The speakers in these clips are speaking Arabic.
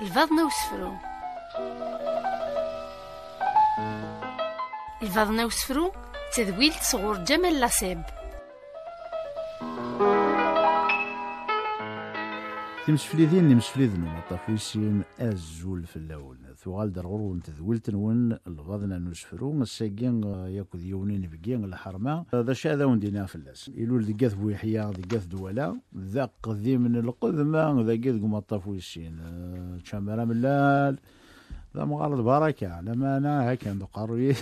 il-vadna u sfru. Il-vadna u sfru tedwilt sɣur ġemel laseb. تمشفلي ذين نمشفلي أزول في اللون ثوال درغور ونتذولت نون الفضنا نشفرو الساقين ياكل يونين بقين الحرمة هذا شيء هذا وندينا في اللاس يلول دقاث بويحيا دقاث دولا ذاق ذي من القذمة ذاقيت قما طافيشين آه، تشامرا اللال لا مغارد بركة لما أنا هكا نقرويش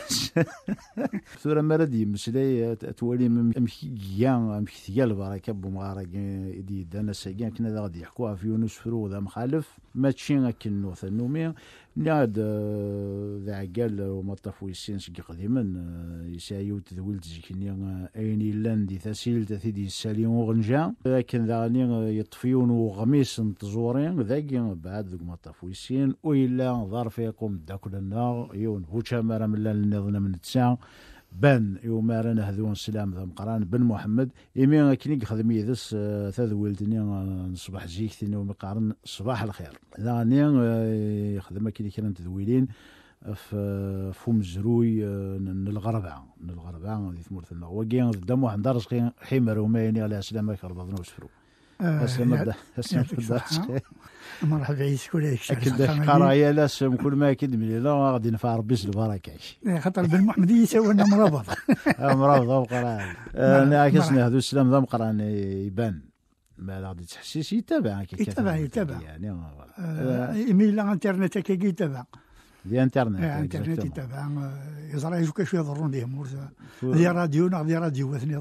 ثورة مردي مش لي تولي من مكيا مكتيا البركة بمغارق يدي دانا ساكان كنا غادي يحكوها في يونس فرو ذا مخالف ماشي اكن نوث النومي نعاد آه، ذا عقال وما طاف ويسين سك قديما آه، يسايو تذولت زكني آه، اين لاندي دي تسيل تثيدي السالي وغنجا لكن غني يطفيون وغميس نتزورين ذاك بعد ذوك ما طاف ويسين وإلا ظرفيكم يقوم داكلنا يون هو تشامر من نظن من تسعه بن يومارن هذون السلام ذا قران بن محمد يمي كي يخدم يدس آه، ولدني آه، نصبح زيك ثاني ومقارن صباح الخير ذاني آه، يخدم كني كان تذويلين في فم زروي نلغربع نلغربع ذي ثمرت النغوة كي ضد محمد رزقي حمر وميني على سلامك ربضنا وسفرو آه، اسلم الدح اسلم الدح مرحبا عيسى كل هيك اكيد الحقاره يا لاسم كل ما كد ملي لا غادي نفع ربي البركه إيه، خاطر بن محمد يسوى لنا مرابط مرابط وقران انا كسني هذو السلام ذا مقران يبان ما غادي تحسس يتابع يتابع يتابع يعني آه، آه، ايميل انترنت هكا يتابع دي إيه، انترنت انترنت يتابع يزرع شويه يضرون ليه مور دي راديو ناخذ راديو واثني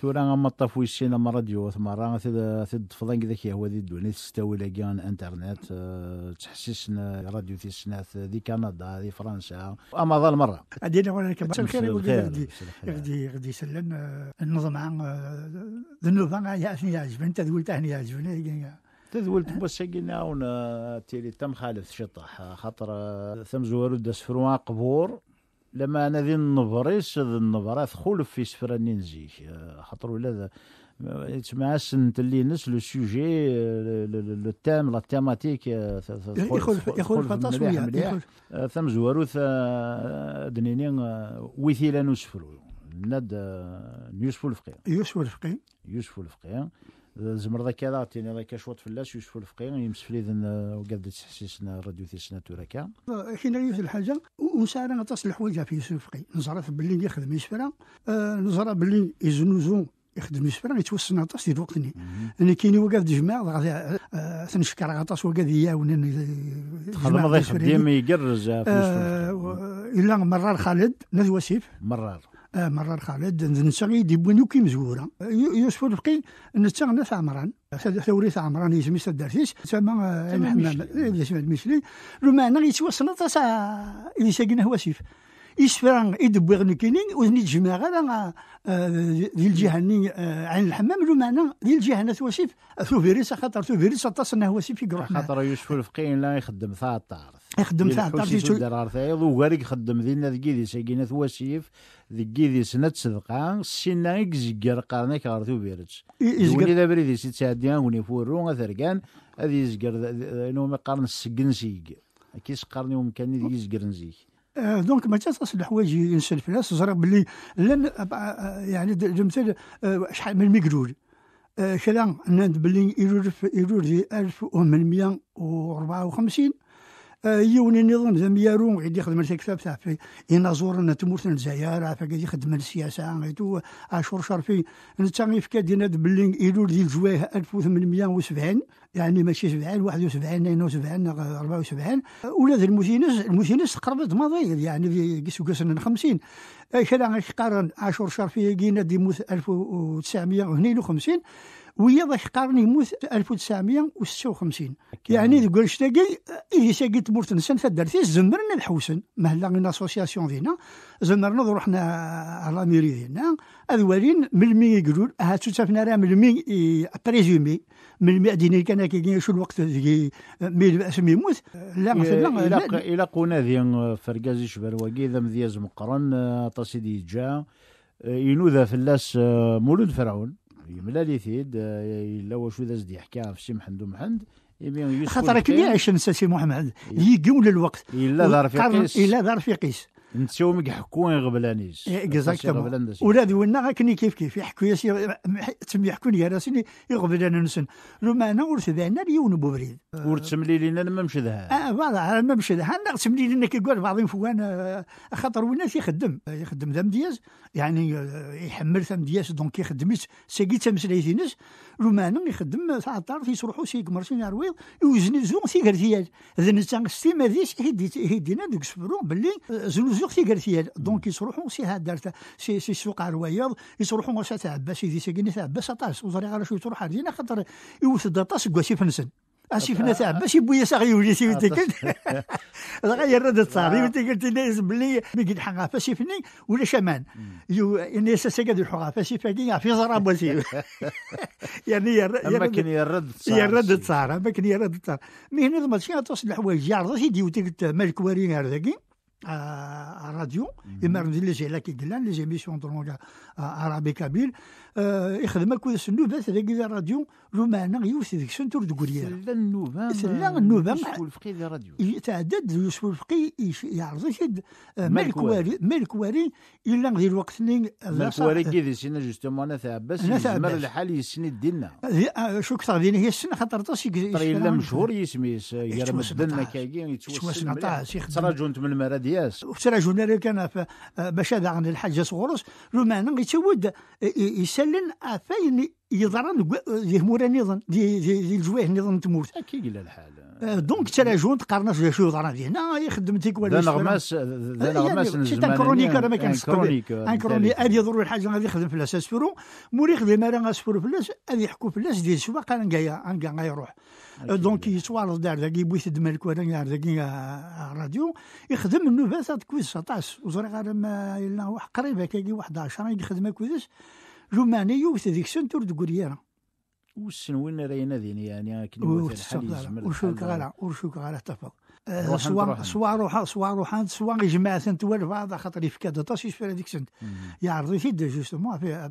ثورا غاما طاف ويسين اما راديو ثمارا ثد فضان كي هو ذي الدنيا تستوي لاكي انترنت تحسسنا راديو في السنات ذي كندا ذي فرنسا اما ظل مره غادي انا ولا كما الخير غادي غادي غادي سلن النظم عن النظام يعجبني تذولت يعجبني تذولت بوساكينا ون تيري تم خالف شطح خاطر ثم زوارو داس فروان قبور لما انا ذي النبريس ذي النبرات خلف في سفراني نزيك آه، خاطر ولا تسمع سنت اللي نس لو سوجي آه، لو تام لا تيماتيك يخلف يخلف ثم زواروث آه، دنينين ويثيلا نسفرو ناد يوسف الفقي يوسف الفقي يوسف الفقي زمر ذاك هذا تيني ذاك شوط فلاش يوسف الفقي يمسفلي ذن وقد تحسسنا راديو تيسنا توراكا كاين يوث الحاجه وسارا تصل الحوايج في يوسف الفقي في بلين يخدم يسفرا آه، نزرى بلين يزنوزو يخدم يسفرا يتوسن غطاس في الوقتني انا كاين وقف جماع غادي آه، تنشكر غطاس وقف ونن تخدم ديما يقرز في يوسف آه، الا مرار خالد ناس وسيف مرار آه، مرة خالد نسغي دي بوينو كي مزورة يوسف الفقي نتا في عمران في عمران يسمي سدارتيس تسمى الحمام آه، يسمى المثلي لو إيه، معنى يتواصل تاس يساقنا هو سيف يسفران يدبوغ نكينين وذني تجمع غير آه، ديال الجهة عين الحمام لو معنا ذي الجهة ناس سيف ثوفيريس خاطر ثوفيريس تصنع سيف يقرا خاطر يوسف الفقي لا يخدم فاطر يخدم تاع تعرفتي شو درار ثايض وغارك خدم ذينا ذكيدي ذي ثواسيف ذكيدي سنة صدقان سينا يكزقر قرنك غار ثو بيرتش وني ذا بريدي سيت سعديان وني فورو غثرقان هذي يزقر ما قرن السقن سيق كيس قرني ومكاني ذي يزقر نزيك آه، دونك ما تسرس الحوايج ينسل الناس زرق باللي لن آه، آه، يعني المثال شحال من ميكرول كلا ناد باللي يرور يرور 1854 يوني نظام زعما يارو غيدي يخدم الكتاب تاع في ينازور تمورت الجزائر غادي يخدم السياسه غيتو أشهر شرفي نتا غيف كاديناد بلي ايلول ديال جويه 1870 يعني ماشي 70 71 72 74 ولا المسينس المسينس قربت مضي يعني قيس وقاسن 50 كان غيقارن أشهر شرفي كينا دي 1950 ويا ضيح قرن يموت 1956 يعني ذو قرش إيه ساقي تمرت نسان تدرتي زمرنا الحوسن مهلا من اسوسياسيون دينا زمرنا روحنا على ميري دينا أذوالين ملمي يقولون هاتو تافنا راه ملمي بريزومي إيه، ملمي أديني كان كي شو الوقت ديكي ميل اسمي يموت لا مثلا إلا إلا قونا ذي فرقازي شبرواقي ذا مذياز مقرن تصيدي آه، جا آه، ينوذا اللاس آه، مولود فرعون يملا لي ثيد آه، الا واش اذا زد يحكي في شي محمد ومحند خاطر كي عايش نسى سي محمد يقول الوقت الا دار في قيس الا دار في قيس نتساوم يحكون غبلانيش إيه، اكزاكتومون ولاد ولنا غاكني كيف كيف يحكوا سي تم يحكوا لي راسني يغبلان نسن لو ما انا ور ثدانا ليون بوبريد ور تملي لينا ما مشى ذا اه فوالا ما مشى ذا انا تملي لينا كيقول بعض فوان آه، خاطر والناس يخدم يخدم ذا مدياز يعني آه، يحمل ذا مدياز دونك يخدم ساقي تمسلايت نس لو ما انا يخدم الدار في يسرحوا سي كمرسين عرويض يوزن زون سيكرتياج ذا نتاع السيما ذيس هيدينا دوك سبرون باللي آه، زنوزو السوق فيها دونك يصرحوا سي هاد سي سي سوق على الويض يصرحوا واش تاع عباس تعباس سيدي ساكن عباس طاس وزري على شويه تروح عندنا خاطر يوثد طاس كوا كواسي فنسن فينا تاع باش بويا ساغي يولي سي راه غير رد صاحبي تيكل ناس بلي مي قد حقا فاش يفني ولا شمان يو اني ساكد الحقا يفني في زراب وزي يعني يرد يرد يرد صار ما كان يرد صار مي هنا ما شي تصلح الحوايج يعرض سيدي وتيكل مالك واري هذاكين à, à radio, mm -hmm. et même les, les émissions de langue arabe et kabyle, آه، يخدم كود النوبة ثلاثة الراديو لو معنى يوث ذاك سنتور دقوريا سلا النوبة سلا النوبة يسول الفقي ذا راديو يتعدد يسول الفقي يعرض كد آه، ملك واري ملك واري إلا غير الوقت اللي ملك واري كيدي سينا جوستومون أنا بس انا ثعباس يزمر الحال يسند دينا آه، شو كثر دينا هي السنة خاطر طاش طاس إلا مشهور يسميس يرمدنا كاكي يتوسن تراجون من المرادياس وتراجون كان باش هذا عن الحاجة صغورس لو معنى يتود يسال لان فاين يضرن يهمور نظن ذي ذي الجواه نظن تموت اكيد الى الحال آه، دونك ترى جون تقارنا شو يضرن ذي هنا يخدم تيك ولا ذا نغماس ذا آه، يعني نغماس شي تان كرونيك آه، انا ما كانش كرونيك ان كرونيك هذه يضر الحاجه غادي يخدم فلاس اسفرو مور يخدم انا اسفرو فلاس غادي يحكوا فلاس ديال السواق انا كايا ان كايا يروح دونك يسوار دار ذاك يبوي يبويت دمالك يار ذاك الراديو يخدم النوفاس كويس 19 وزري غير ما الا واحد قريب هكاكي واحد 10 يخدم كويس لومعني يوث ذيك سنتور دكوريرا وسن وين راينا يناديني يعني كي الحال وشوك غالا وشوك غالا تفضل سوا سوا روح سوا روح سوا جماعة توالف فاضا خاطر يفكاد طاس يسفر هذيك سنت يعرض في دو جوستومون في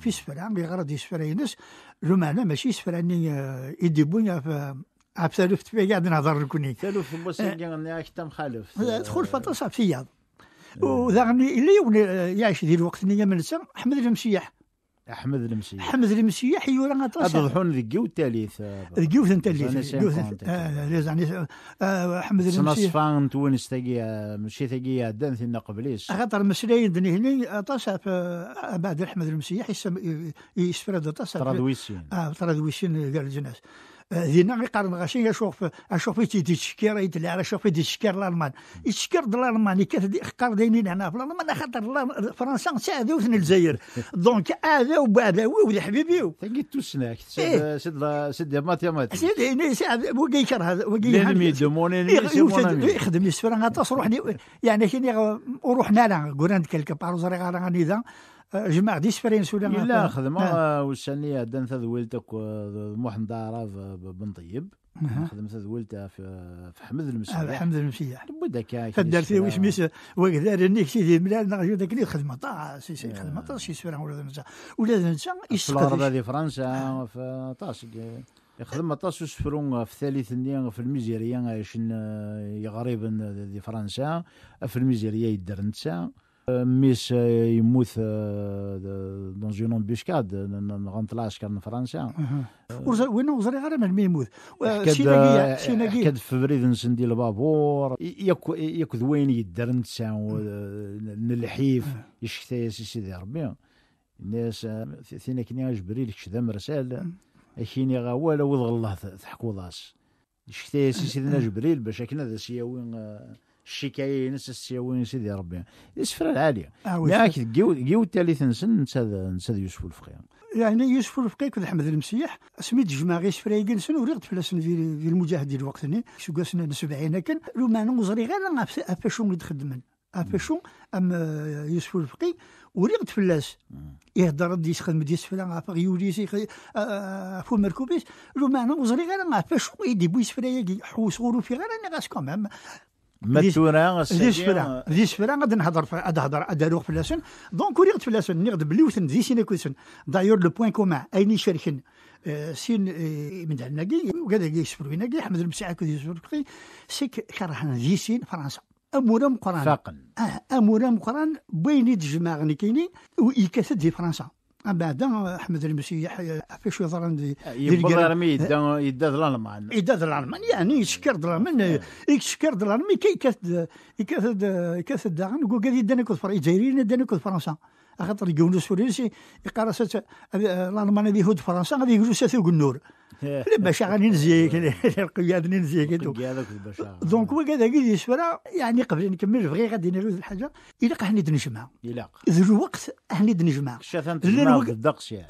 في سفر عم غرض يسفر ينس لو معنى ماشي سفر اني يدي يديبوني عبد السلوف تبي قاعد نهضر الكوني سلوف موسى كان خالف تدخل فطاس في ياض وذاغني إيه. اللي يوني يعيش ذي الوقت من منسى احمد المسيح احمد المسيح احمد المسيح يورا غطاس اضحون التاليث الثالث التاليث الثالث يعني احمد المسيح سنصفان تونس استقيا مشي ثقيا دان ثنا قبليس خاطر مسلاين دني هني آه، طاس آه، آه، بعد احمد المسيح يسفرد طاس تراذويسين اه تراذويسين قال الجناس دينا نعم، يقارن غاشي اشوف اشوف تي تيدي تشكير يدلي على شوف دي تشكير الالمان يتشكر د الالمان كتقار داينين هنا في الالمان خاطر فرنسا في الجزائر دونك هذا وبعداوي ولي حبيبي تلقيت توسناك سد سد ماتيماتيك سيدي وكي إيه، يكره وكي إيه، يخدم لي سفران غاتاس روحني يعني كي روحنا لا كوراند كيلكو بار زري غانا غاني دي سبرينس ولا لا خدمه نعم. آه. وشاني دان ولتك محمد عراف آه، بن طيب خدمت ولتا في في حمد المسيح حمد المسيح بودا فدار في واش ميس وكذا رنيك سيدي ملال نغيو داك اللي خدمه طاع سي سي خدمه طاع سي سوران ولا نتا ولا نتا يسقط في فرنسا في طاش يخدم طاس وسفرون آه، في ثالث آه، في الميزيريا شن يغريبا دي فرنسا في الميزيريا يدر نتا مش يموت دون جون امبوشكاد نغنطلعش كان فرنسا آه. وين وزري غير من يموت سيناقية أه، سيناقية آه، كاد فبريد نسندي البابور ياك وين يدرن تساو نلحيف يا سيدي ربي الناس ثينا كني جبريل كشدا مرسال اكيني غا والو الله تحكو ضاس يا سيدي جبريل باش كنا ذا سياوين الشكايه ينسى السياوين سيدي ربي السفره العاليه لكن كيو الثالث نسن نسى يوسف الفقي يعني يوسف الفقي كذا حمد المسيح سميت جماعة غير سفرايق نسن وريغت فلاسن في المجاهدين ني شو قاسنا سبعين كان لو ما نوزري غير افاشو اللي تخدمن افاشو ام آه، يوسف الفقي وريغت فلاس يهضر دي يخدم دي سفلا غاف يولي فو آه، آه، مركوبيس لو ما نوزري غير افاشو يدي بو يسفرايق حوس غورو في غير انا غاس كومام ما تورا ليش فرا ليش غادي نهضر غادي نهضر ادروغ فلاسون دونك وريغت فلاسون نيغد بلوثن زي سينا كويسن دايور لو بوان كومان ايني شاركن سين من دعناكي وقال لي يسفرويناكي حمد المسيح كوزي يسفروكي سيك كرهنا زي سين فرنسا امورا مقران فاقن أه، امورا مقران بين جماغ كيني ويكاسد دي فرنسا بعدا احمد المسيح أه، في شو يهضر آه، عندي يبغى رمي أه، يدا يدا الالمان يدا الالمان يعني يشكر الالمان يشكر الالمان كي كاثد كاثد كاثد داغن كوكا يدا نكوث فرنسا يدايرين يدا نكوث فرنسا خاطر يقولوا سوريسي يقرصت الالمان هذه هود فرنسا غادي يقولوا ساتو قنور الباشا غادي نزيك القياد نزيك دونك هو كذا كي يسورا يعني قبل نكمل فغي غادي ندير الحاجه الا حني نجمع الا الوقت حني نجمع شافنت الدقش يعني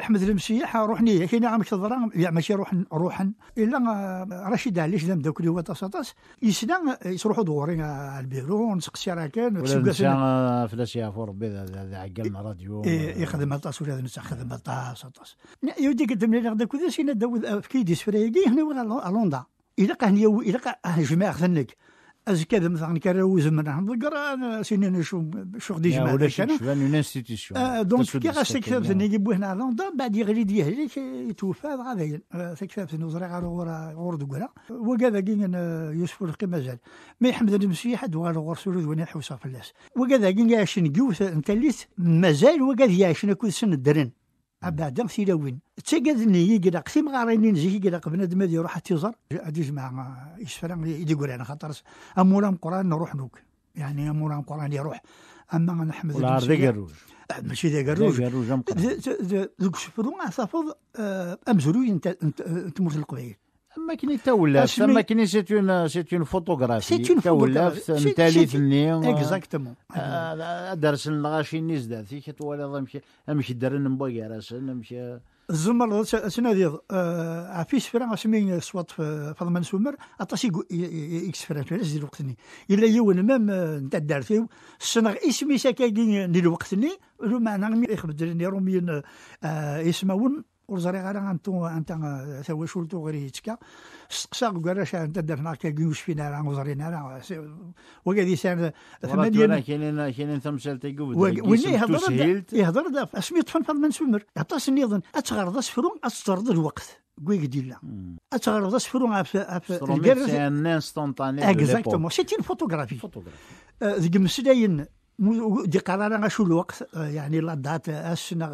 احمد المسيح روحني كاين عام كثر يعني ماشي روح روح الا رشيد علاش دام داك اللي هو طاس يسنا يروحوا دورين البيرو سقسي راه كان فلاش يا فور ذا عقل مع راديو يخدم الطاس ولا نسخ خدم الطاس الطاس يودي قدم لي غدا كذا سينا داود في كيدي سفريقي هنا ولا لوندا إلا قهني إلا قا جماعة خذنك ازكى ازكاد مثلا كان وزمن نهضر سنين شو شو غدي جمع ولا شي شبان اون انستيتيسيون آه، دونك كي غاش كتاب ثاني يجيبوه هنا لندن بعد يغلي ديه ليك يتوفى غادي آه، كتاب ثاني وزري على غور غور دوكلا وكذا كين يوسف الرقي مازال ما يحمد المسيح دو على غور سولود وين في الناس وكذا كين يعيش نكيو انت اللي مازال وكذا يعيش كل سن الدرن عبادة مسيلوين تسجدني يقلق في مغارين نزيه يقلق بنادم هذا يروح تيزر غادي يجمع يدي يقول انا خاطر امورام قران نروح نوك يعني امورام قران يروح اما نحمد ولا ذي قروج ماشي ذا قروج ذوك شفرو صافض امزروي تموت القبيل ما كني ولا ما كني سي اون سي اون فوتوغرافي تولاف لي ني اكزاكتومون درس الغاشي ني زداتي كي تواليض امشي امشي درن مبوكي راسن امشي زمر هذه عفيس فرا سمين سوات فضمان سومر اطاسي اكس فرا في الوقتني الا يون مام نتاع الدار فيه الصنغ اسمي ساكاكي ني الوقتني لو معنى يخبدلني روميين اسمه آه، ور ẓriɣ ara antu anta tawacult uɣir yettekka steqsaɣ deg warrac anta ddarna kagi ur فينا ara ur ẓrin ara wagi ad yesɛan كاينين كاينين تمثال تيقود وين يهضر يهضر اسمي طفل فضل ما نسمر عطاس النيضن اتغرض اسفرون اتغرض الوقت كويك لا اتغرض اسفرون عف سي ان انستونتاني اكزاكتومون سيتي فوتوغرافي ذيك مسلاين دي قرار شو الوقت يعني لا دات اسنا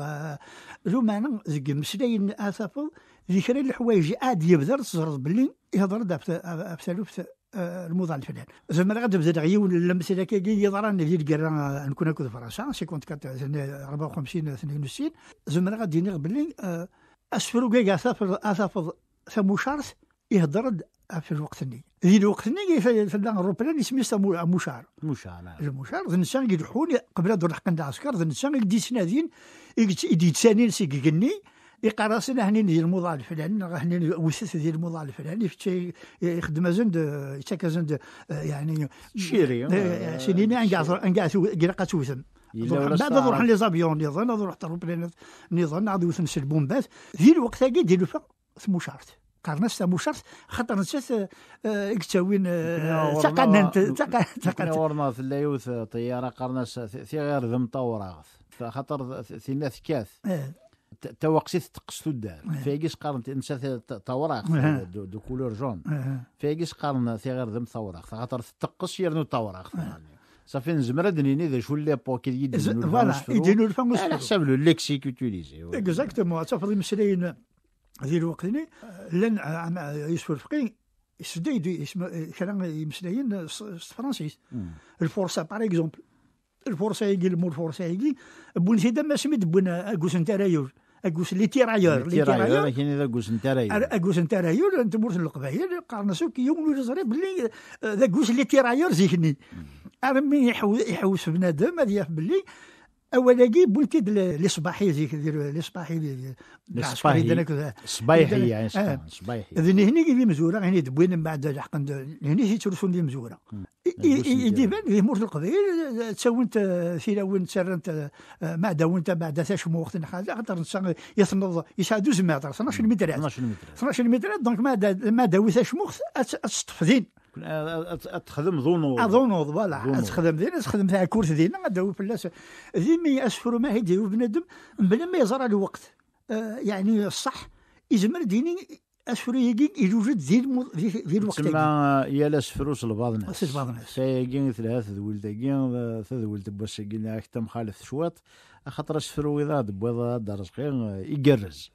زومانا زق المسلاين اثافض ذكر الحوايج عاد يبدا تزرد باللي يهضر في بسالوف الموضوع الفلان زعما غادي نبدا غيون المسألة كي يضران في الكرا نكون في فرنسا 54 54 62 زعما غادي نغ باللي اسفرو كاع اثافض سامو شارس يهضر في الوقت اللي ذي الوقت اللي في الروبلان يسميس مشار مشار المشار ذنسان يدحون قبل دور العسكر عسكر ذنسان سنادين يدي تسانين سيكيكني راسنا هني ندير الموضع الفلاني هني وسيس ديال الموضع الفلاني يخدم زند يتشكا زند يعني شيري سنين انكاع انكاع كيلقا توثم بعد نروح لي زابيون نظن نروح طرب نظن غادي يوثم سلبومبات ذي الوقت هاكي دير سمو شارت قرنس مو شرط خاطر نسيت اكتاوين تقننت تقننت ورنا في اللايوث طياره قرنس إيه. في إيه. إيه. غير ذم طوراغ خاطر كاس ثكاث توقسي في الدار فيقيس قرن نسا توراخ دو, كولور جون فيقيس قرن في غير ذم توراخ خاطر تقص يرنو توراخ صافي نزمر دنيني شو لي بو كي يدينو فوالا يدينو الفانوس على حساب لو ليكسيك يوتيليزي اكزاكتومون صافي مسلاين ذي الوقتني لن يوسف الفقي يسدا كان يمسلين فرانسيس الفرصه باغ اكزومبل الفرصه يجي المول الفرصه يجي بون سيدا ما سميت بون اكوس نتارايور اكوس لي تيرايور لي تيرايور كاين هذا اكوس نتارايور اكوس نتارايور انت مورت القبائل قرنسو كي يوم الجزري بلي ذا أه، اكوس لي تيرايور زيكني ارمي يحوس بنادم هذا بلي اولا جيب بولتيد الصباحي لي صباحي الصباحي الصبايحي صباحي يعني الصبايحي آه. اذن هنا كيدي مزوره هنا دبوين من بعد لحق هنا شي ترسون دي مزوره بان في مورت القبيل تساونت لون تسرنت ما داونت بعد تشمو وقت حاجه خاطر يصنض يساعدو زمان 12 متر 12 متر 12 متر دونك ما ما داوي تشمو تستفدين تخدم ذو نوض ذو فوالا تخدم دينا تخدم تاع الكورس ديالنا غداو الناس ديما اسفر ما يديرو بنادم بلا ما يزرع الوقت يعني الصح يزمر ديني يجي يوجد زيد في الوقت تسمى يالاس فروس لبعض الناس ثلاث ولد سايقين ثلاث ولد بس ثذولد حتى مخالف شواط خاطر اسفرو اذا دبوضا دار صغير يقرز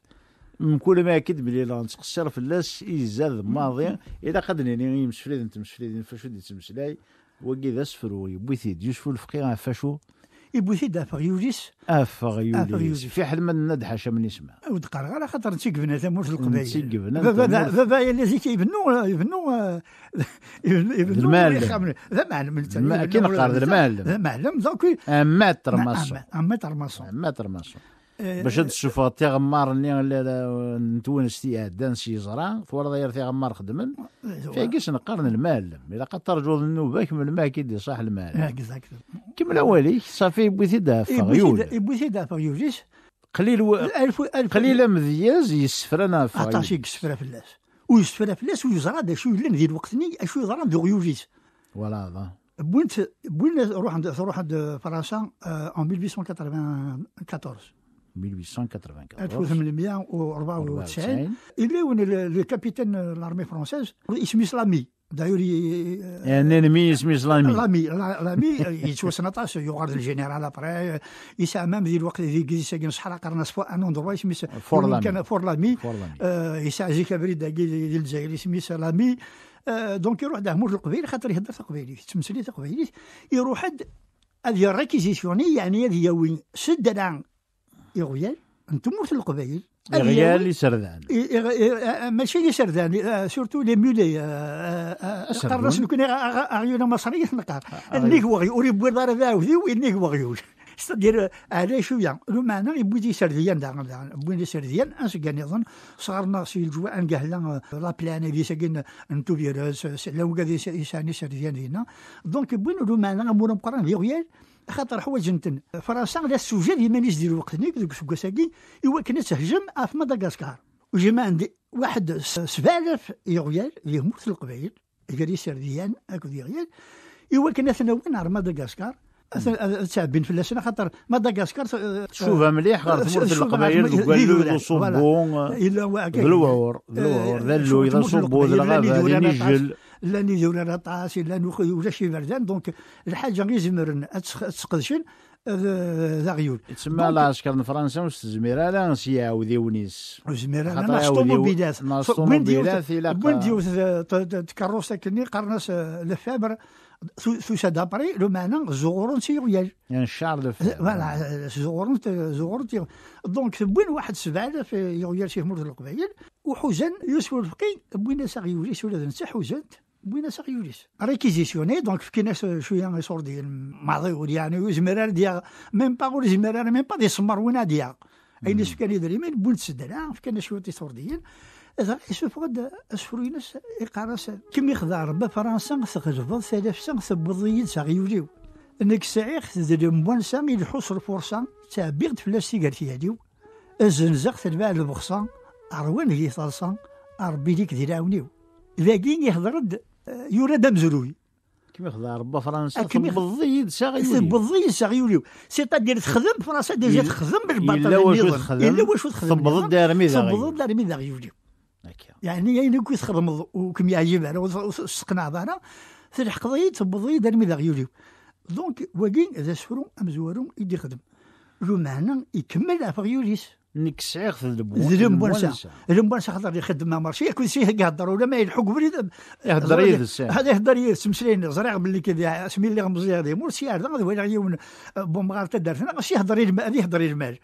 من كل ما اكيد بلي لا نتقشر فلاس يزاد ماضي الا قد نيني يمسفليد نتمسفليد فاشو دي تمسلاي وكي ذا سفرو يبوثي يشفو الفقيه فاشو يبوثي دا يوليس افغ يوليس في حال ما ندحى من يسمع ودقر على خاطر نسقفنا تموت القبائل نسقفنا بابا الذي كيبنوا يبنوا يبنوا المال ذا معلم كي نقرض المال ذا معلم دونك اما ترماسون اما ترماسون اما ترماسون باش تشوف تي غمار اللي نتونس تي عدان شي زرا فورا داير تي غمار خدمن أيوة. فيقيس نقارن المال الا قد ترجو النوبه كمل ما كيدي صح المال كمل الاولي صافي بويتي دافا إيه، غيول إيه، بويتي دافا يوجيش قليل و... الف الف قليل مزياز يسفرنا في في الناس فلاس في فلاس ويزرى دا شو يلم ذي الوقتني اشو يزرى دو غيوجيش فوالا هذا بوين روح عند روح عند فرنسا اون آه، 1894 1894 1894 يلاون لو كابيتان لارمي فرونسيز اسم سلامي دايور ان انمي اسمي سلامي لامي لامي يتوسنا يغرد الجنرال ابري يسا مام ذي الوقت ذي كيزي ساكن صحرا قرنا سفو ان اندروا اسمي فور لامي كان فور لامي يسا جي كابري ديال الجزائر اسمي سلامي دونك يروح داه مور القبيل خاطر يهضر تقبيليت تمثلي تقبيليت يروح هاد الريكيزيسيوني يعني هذه يوين سد إغيال انتم في القبائل إغيال يسردان آه، ماشي يسردان آه، سورتو لي مولي ميولي آه، قرص نكون أغيون مصرية نقار اللي النيك وغي أريد بوضار ذاوذي هو وغيول ستادير علاش شويه لو معنى يبوي سرديان داغن داغن بوي سرديان انس كانيظن صغرنا سي الجوا ان كهلا لا بلان اللي ساكن انتو فيروس لو كادي ساني سرديان هنا دونك بوين لو معنى مورم قران لي غيال خاطر حوايجنتن فرنسا لا سوجي ديال مانيش ديال دير وقتني ذوك السكاساكي إوا كانت تهجم في مدغاسكار وجمع عندي واحد 7000 يوريال اللي هما في القبائل غير سرديان ديال يغيال إوا كانت ثناوين على مدغاسكار تعبين في اللسنه خاطر مدغاسكار آه، شوفها مليح غير آه، ثمرة القبائل وقالوا له دلوعور دلوعور ذلوي ذا صبو ذا الغابه ذا نجل لا نيدي ولا طاس لا ولا شي بردان دونك الحاجه غير زمرن تسقدشن ذا غيول تسمى العسكر فرنسا واش تزمير نسيا سياودي ونيس زمير على نصطوم طوموبيلات نصطوم طوموبيلات الى وين ديوث تكروسه كني قرنس لفابر سا دابري لو معنى زغورون سيريال يعني الشعر لفابر فوالا زغورون زغورون دونك بوين واحد سبعه في يوريال شي مرد القبائل وحزن يوسف الفقي بوين ساغيولي سولاد نتاع حزنت وين يوليس ريكيزيسيوني دونك كيناس شويه غيصور ديال ماضي ودي يعني وزمرار ديال ميم با غول زمرار ميم با سمر وين ديال اين يدري من بون تسدنا فكان شويه ديال إذا يسفقد أسفرينس إقارس كم يخذ ربا فرنسا ثقزفض ثلاث سن ساق يوليو انك سعيق ذي سان يلحوس الفرصة تاع بيغد في هاديو الزنزق تتباع البخصة أروان هي صالصه أربي ليك ذي لاونيو ذاكين يهضرد آه، يورا مزروي كيما خذا ربا فرنسا آه، بالضيد ساغي بالضيد ساغي يوليو سي تادير تخدم فرنسا ديجا تخدم بالبطل الا واش تخدم الا واش تخدم تبض دارمي ميزا تبض دارمي داغي يوليو يعني يعني كي تخدم وكم يعجب على وسقنا هضره تلحق ضيد تبض ضيد دارمي داغي يوليو دونك واكين اذا سفرو ام زوارو يدي يخدم جو معنى يكمل افغيوليس نيك سعيغ ذلب ذلب ونسى ذلب ونسى خاطر يخدم مع مارشي كل شيء يهضر ولا ما يلحق بريد يهضر يدس هذا يهضر يدس مسلين زريع باللي كذا اسمي اللي غمزي هذه مور سي هذا غادي ولا بوم آه، بومغار دار انا غاشي يهضر الماء يهضر الماج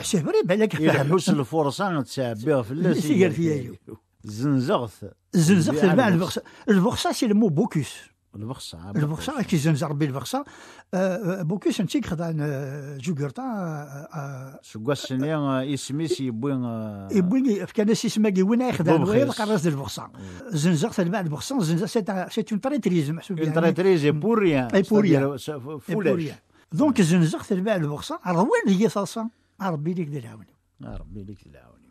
شي بري بالك يحوس الفرصه نتسابيها في سي قال فيا زنزغث زنزغث الماء البخصه البخصه سي المو بوكيس البخصة البخصة آه، آه، آه، كي زين زربي البخصة بوكي سنتيك خدا جوكرتا سكواس سنيا اسميس يبوين يبوين كان اسمه وين يخدم غير قراص الفخصة بعد البخصة زين زنزر سي اون تريتريز محسوب اون تريتريز بوريا بوريا بوريا دونك زنزر بعد البخصة روين هي صاصة ربي ليك دلاوني ربي ليك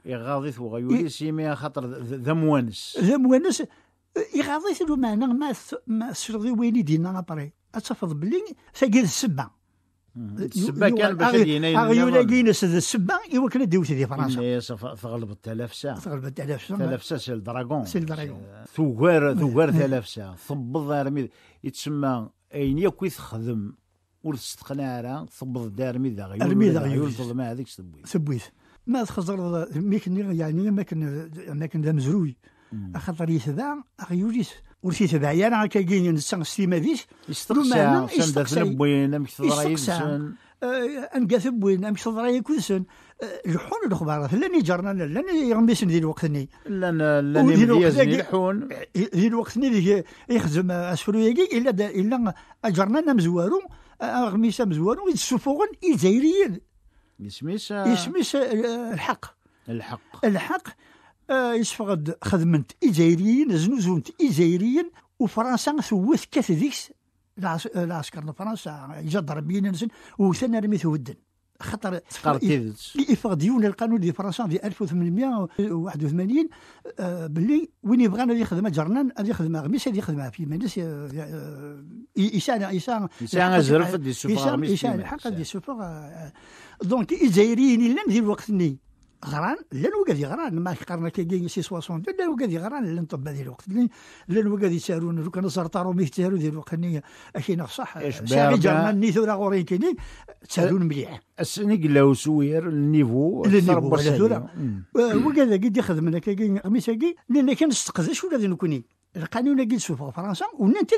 غاضي ثو غيولي سيمي خاطر ذا موانس ذا موانس يغاضي سيدو معنا ما ما سرضي ويني دينا نطري اتفض بلي ساقي السبه السبا كان باش ينين اغيولا كينس السبا يوكل ديوت دي فرنسا تغلب التلافسه تغلب التلافسه التلافسه سي الدراغون سي الدراغون ثوار ثوار تلافسه ثبض ارمي يتسمى اين ياك يخدم ور تستقنع راه ثبض دارمي ذا غيول ارمي ذا غيول هذيك سبويث سبويث ما تخزر ميكني يعني ما كان ما كان مزروي خاطر يتبع غيوليس ورثي تبع يعني كيجيني نسان السيماديس يستقسى يستقسى بوين امك تضرا آه، انقاثب وين امشي تضرا يكوسن آه، لحون الخبار لاني جرنا لاني يغمسن ذي الوقتني لان لاني مديازني لحون ذي الوقتني اللي يخدم اسفلويكي الا الا جرنا مزوارو غميسه مزوارو يتسفوغن يزايريين يسميس آه، يسميس الحق الحق الحق آه، يسفقد خدمت إيجيريين زنوزونت إيجيريين وفرنسا ثوث كات العسكر فرنسا إجا ضربين نسن وثنى رميث ودن خطر يفقديون القانون دي فرنسا في 1881 آه باللي وين يبغى غادي يخدم جرنان غادي يخدم غميس غادي يخدم في مجلس يسان يسان يسان زرف دي سوبر يسان الحق دي سوبر دونك الجزائريين لم ذي الوقت ني غران لا نوكاد غران ما قرنا كي سي 62 لا نوكاد غران لا نطب هذه الوقت لا نوكاد سارون لو كان زرطارو مي تارو ذي الوقت اشي صح سامي جرمان نيثو لا غورين كيني تسارون مليح السني قلا سوير النيفو النيفو ثورا وكذا كي يخدم لك كي غميسا كي لان كان نستقدش ولا نكوني القانون كي نشوفو فرنسا ونا انت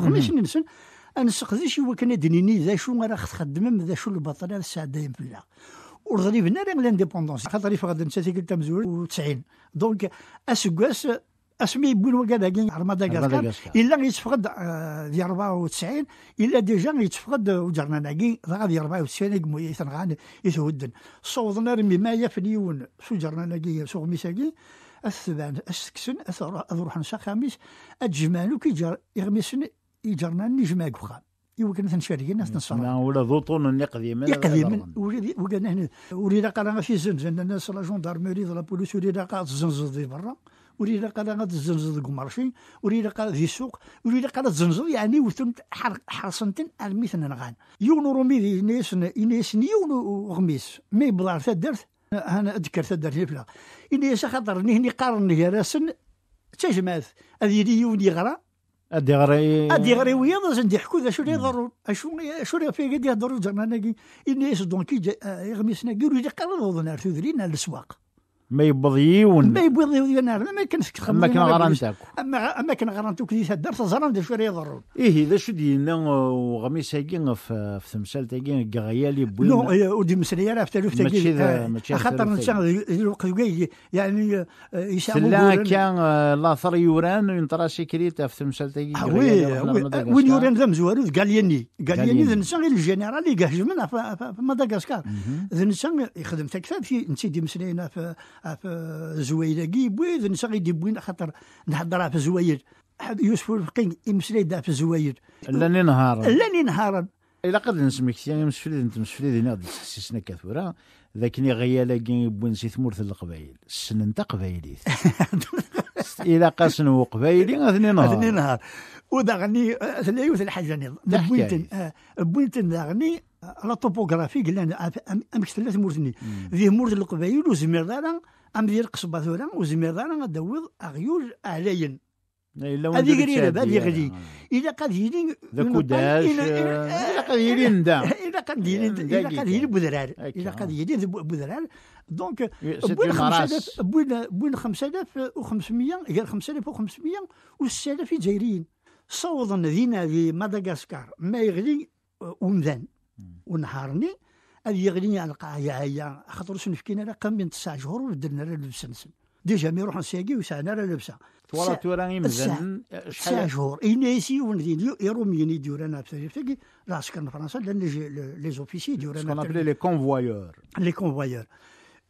غميس انا نستقدش هو كان دنيني ذا شو راه خدمم ذا شو البطل راه ساعدين في الله ور غريب ناري لانديبوندونس خاطر غادي نساتي قلت مزور و90 دونك اسكاس اسمي بون وكاداكين على مدغاسكار الا غيتفقد في 94 الا ديجا غيتفقد وجرنا ناكي غادي 94 كمو غان يتهدن صوضنا رمي مايا اليون شو جرنا ناكي شو غميساكي الثبان السكسن اروح نشا خميس الجمال كي جر يغمسن يجرنا نجمع بخام يوكن مثلا شاري الناس نصرف نعم، ولا طون النقدي من يقدي من وكان هنا وليد قال ماشي زنزن الناس لا جوندارميري لا بوليس وليد قال الزنزن دي برا وليد قال غاد الزنزن قمرشي ورينا قال في السوق وليد قال الزنزن يعني وثن حرصنتن الميثن نغان يونو رومي دي ناس ناس يون غميس مي بلار تدرت انا اذكر تدرت فلا اني خاطر نهني قارن هي راسن تجمعت هذه يوني غرا ادي غري ادي غري ويا لازم يحكوا ذا شو اللي يضروا شو شو اللي فيه قد يهضروا زعما اني يسدون كي آه، يغمسنا قالوا يجي قال نوض نار تذرينا الاسواق ما يبضيون يون ما يبض ما كانش تخمم اما كان غرانتك اما اما كان غرانتك ديت الدار تزرم دا شويه يضرون ايه اذا شو دينا وغميس هاكي في تمثال تاكي لي بوين نو ودي مسريه راه فتالوف تاكي آه، خاطر الوقت يعني آه، يسالوا لا كان آه، لاثر يوران ينطراسي كريت في تمثال تاكي وي وين يوران ذا مزوارو قال لي ذا نسان غير الجنرال اللي قهج في مدغاسكار ذا نسان يخدم تكتاب في نسيدي مسرينا في في كي بويد نسى دي بوين خاطر نهضر في زويل يوسف الفقي يمسلي دا في زويل لاني نهارا لاني نهارا إلا قد نسميك يعني مسفلي انت مسفلي هنا سيسنا كثورة غيا غيالاكي بوين سي ثمورث القبايل السن انت قبايليت إلا قاسن قبايلي اثنين نهار اثنين نهار ودا غني ثلاثة الحاجة نظام بوينتن بوينتن غني لا توبوغرافي آه، قلنا امك ثلاث مورثني ذي مورث القبايل وزمير دارا ام ديال القصبه ثورا وزمير انا غدوض اغيول اعلاين هذه قريبه هذه غلي إذا قد يلي كوداج الا قد يلي ندا إذا قد يلي الا قد يلي بذرار إذا قد يلي بذرار دونك إيه، بوين 5000 بوين بوين وخمسمية غير 5500 و6000 جايرين صوضا ذينا في مدغاسكار ما يغلي آه، ومدان ونهارني اللي يغني القاع يا هيا خاطر شنو سنفكينا قام من تسع شهور ودرنا راه لبسا نسن ديجا مي يروحوا نسياقي وسعنا راه لبسه تورا تورا يمزن تسع شهور يناسي وندين يروميني ديورانا بسيفتي العسكر الفرنسا لان لي زوفيسي ديورانا سكون ابلي لي كونفوايور لي كونفوايور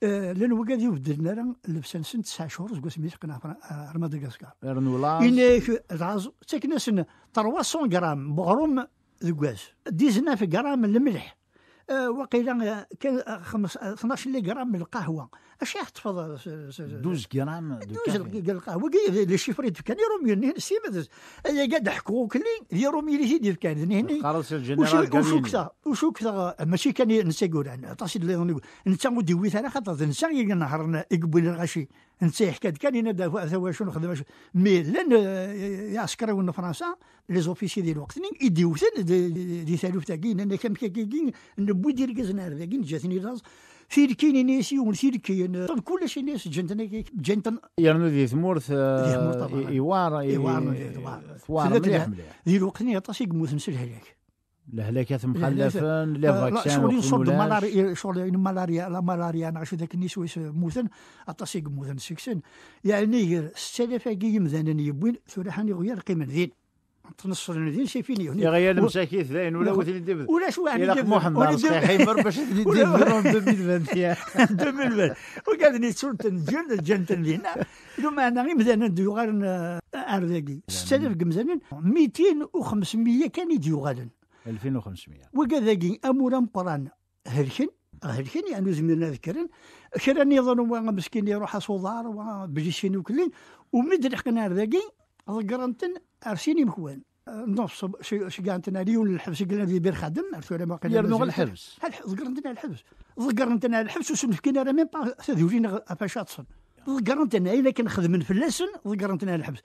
لان وكاد يبدلنا راه لبسا نسن تسع شهور زكو سميت قنا آه، مدغاسكار اي يناش راز ساكنه سن 300 غرام بغروم زكاز 19 غرام الملح آه، وقيل 12 آه، آه، غرام من القهوه اش يحتفظ 12 غرام 12 القهوه قال لي شيفري كان يروم ينهن سيما هي قاعد حكوا كلي يروم يلي هيدي كان هني قرص الجنرال وشو كثر وشو كثر ماشي كان ينسى يقول انا عطاش اللي نتا وديويت انا خاطر نتا نهار يقبل الغشي نتا يحكاد كان ينادى شنو خدم مي لان آه، يعسكر ون فرنسا لي زوفيسي ديال الوقتني يديوثن دي ثالوث تاكين انا كان كاكين نبوي ديال كازنار ذاكين جاتني راس سير كاين ناس يوم سير كاين كلشي ناس جنتنا جنتنا يرنو ذي ثمورث ايوار ايوار ثوار مليح مليح ذي الوقت اللي عطاش يقموث مسل هلاك ثم خلفان لا فاكسان شغل يصد ملاريا شغل الملاريا لا ملاريا انا عشو ذاك النسويس موثن عطاش يقموثن سكسن يعني 6000 كي يمذان يبوين ثلاحان يغير قيمه ذين تنصر المدينه شي هنا يا غير المساكين ذاين ولا وثلي دبل ولا شو يعني دبل محمد حيمر باش دبل دبل دبل وقال لي سولت نجن جنت لينا ما انا غير مزانا غير ارداقي 6000 قمزان 200 و500 كان يديوغالن 2500 وكذاكي امور مقران هلكن هلكن يعني زميلنا ذكرن كرا نظن مسكين يروح صدار وبجيشين وكلين ومدري حقنا ذاكي ذكرنتن ارسيني مكوان نصب شي كانتنا ليون الحبس قلنا في بير خادم عرفتوا على ما قال يرنو الحبس ذكرتنا الحبس ذكرتنا الحبس وسمحكينا راه ميم با ساديولينا افاش تصل ذكرتنا الا كان خدم فلاسن ذكرتنا الحبس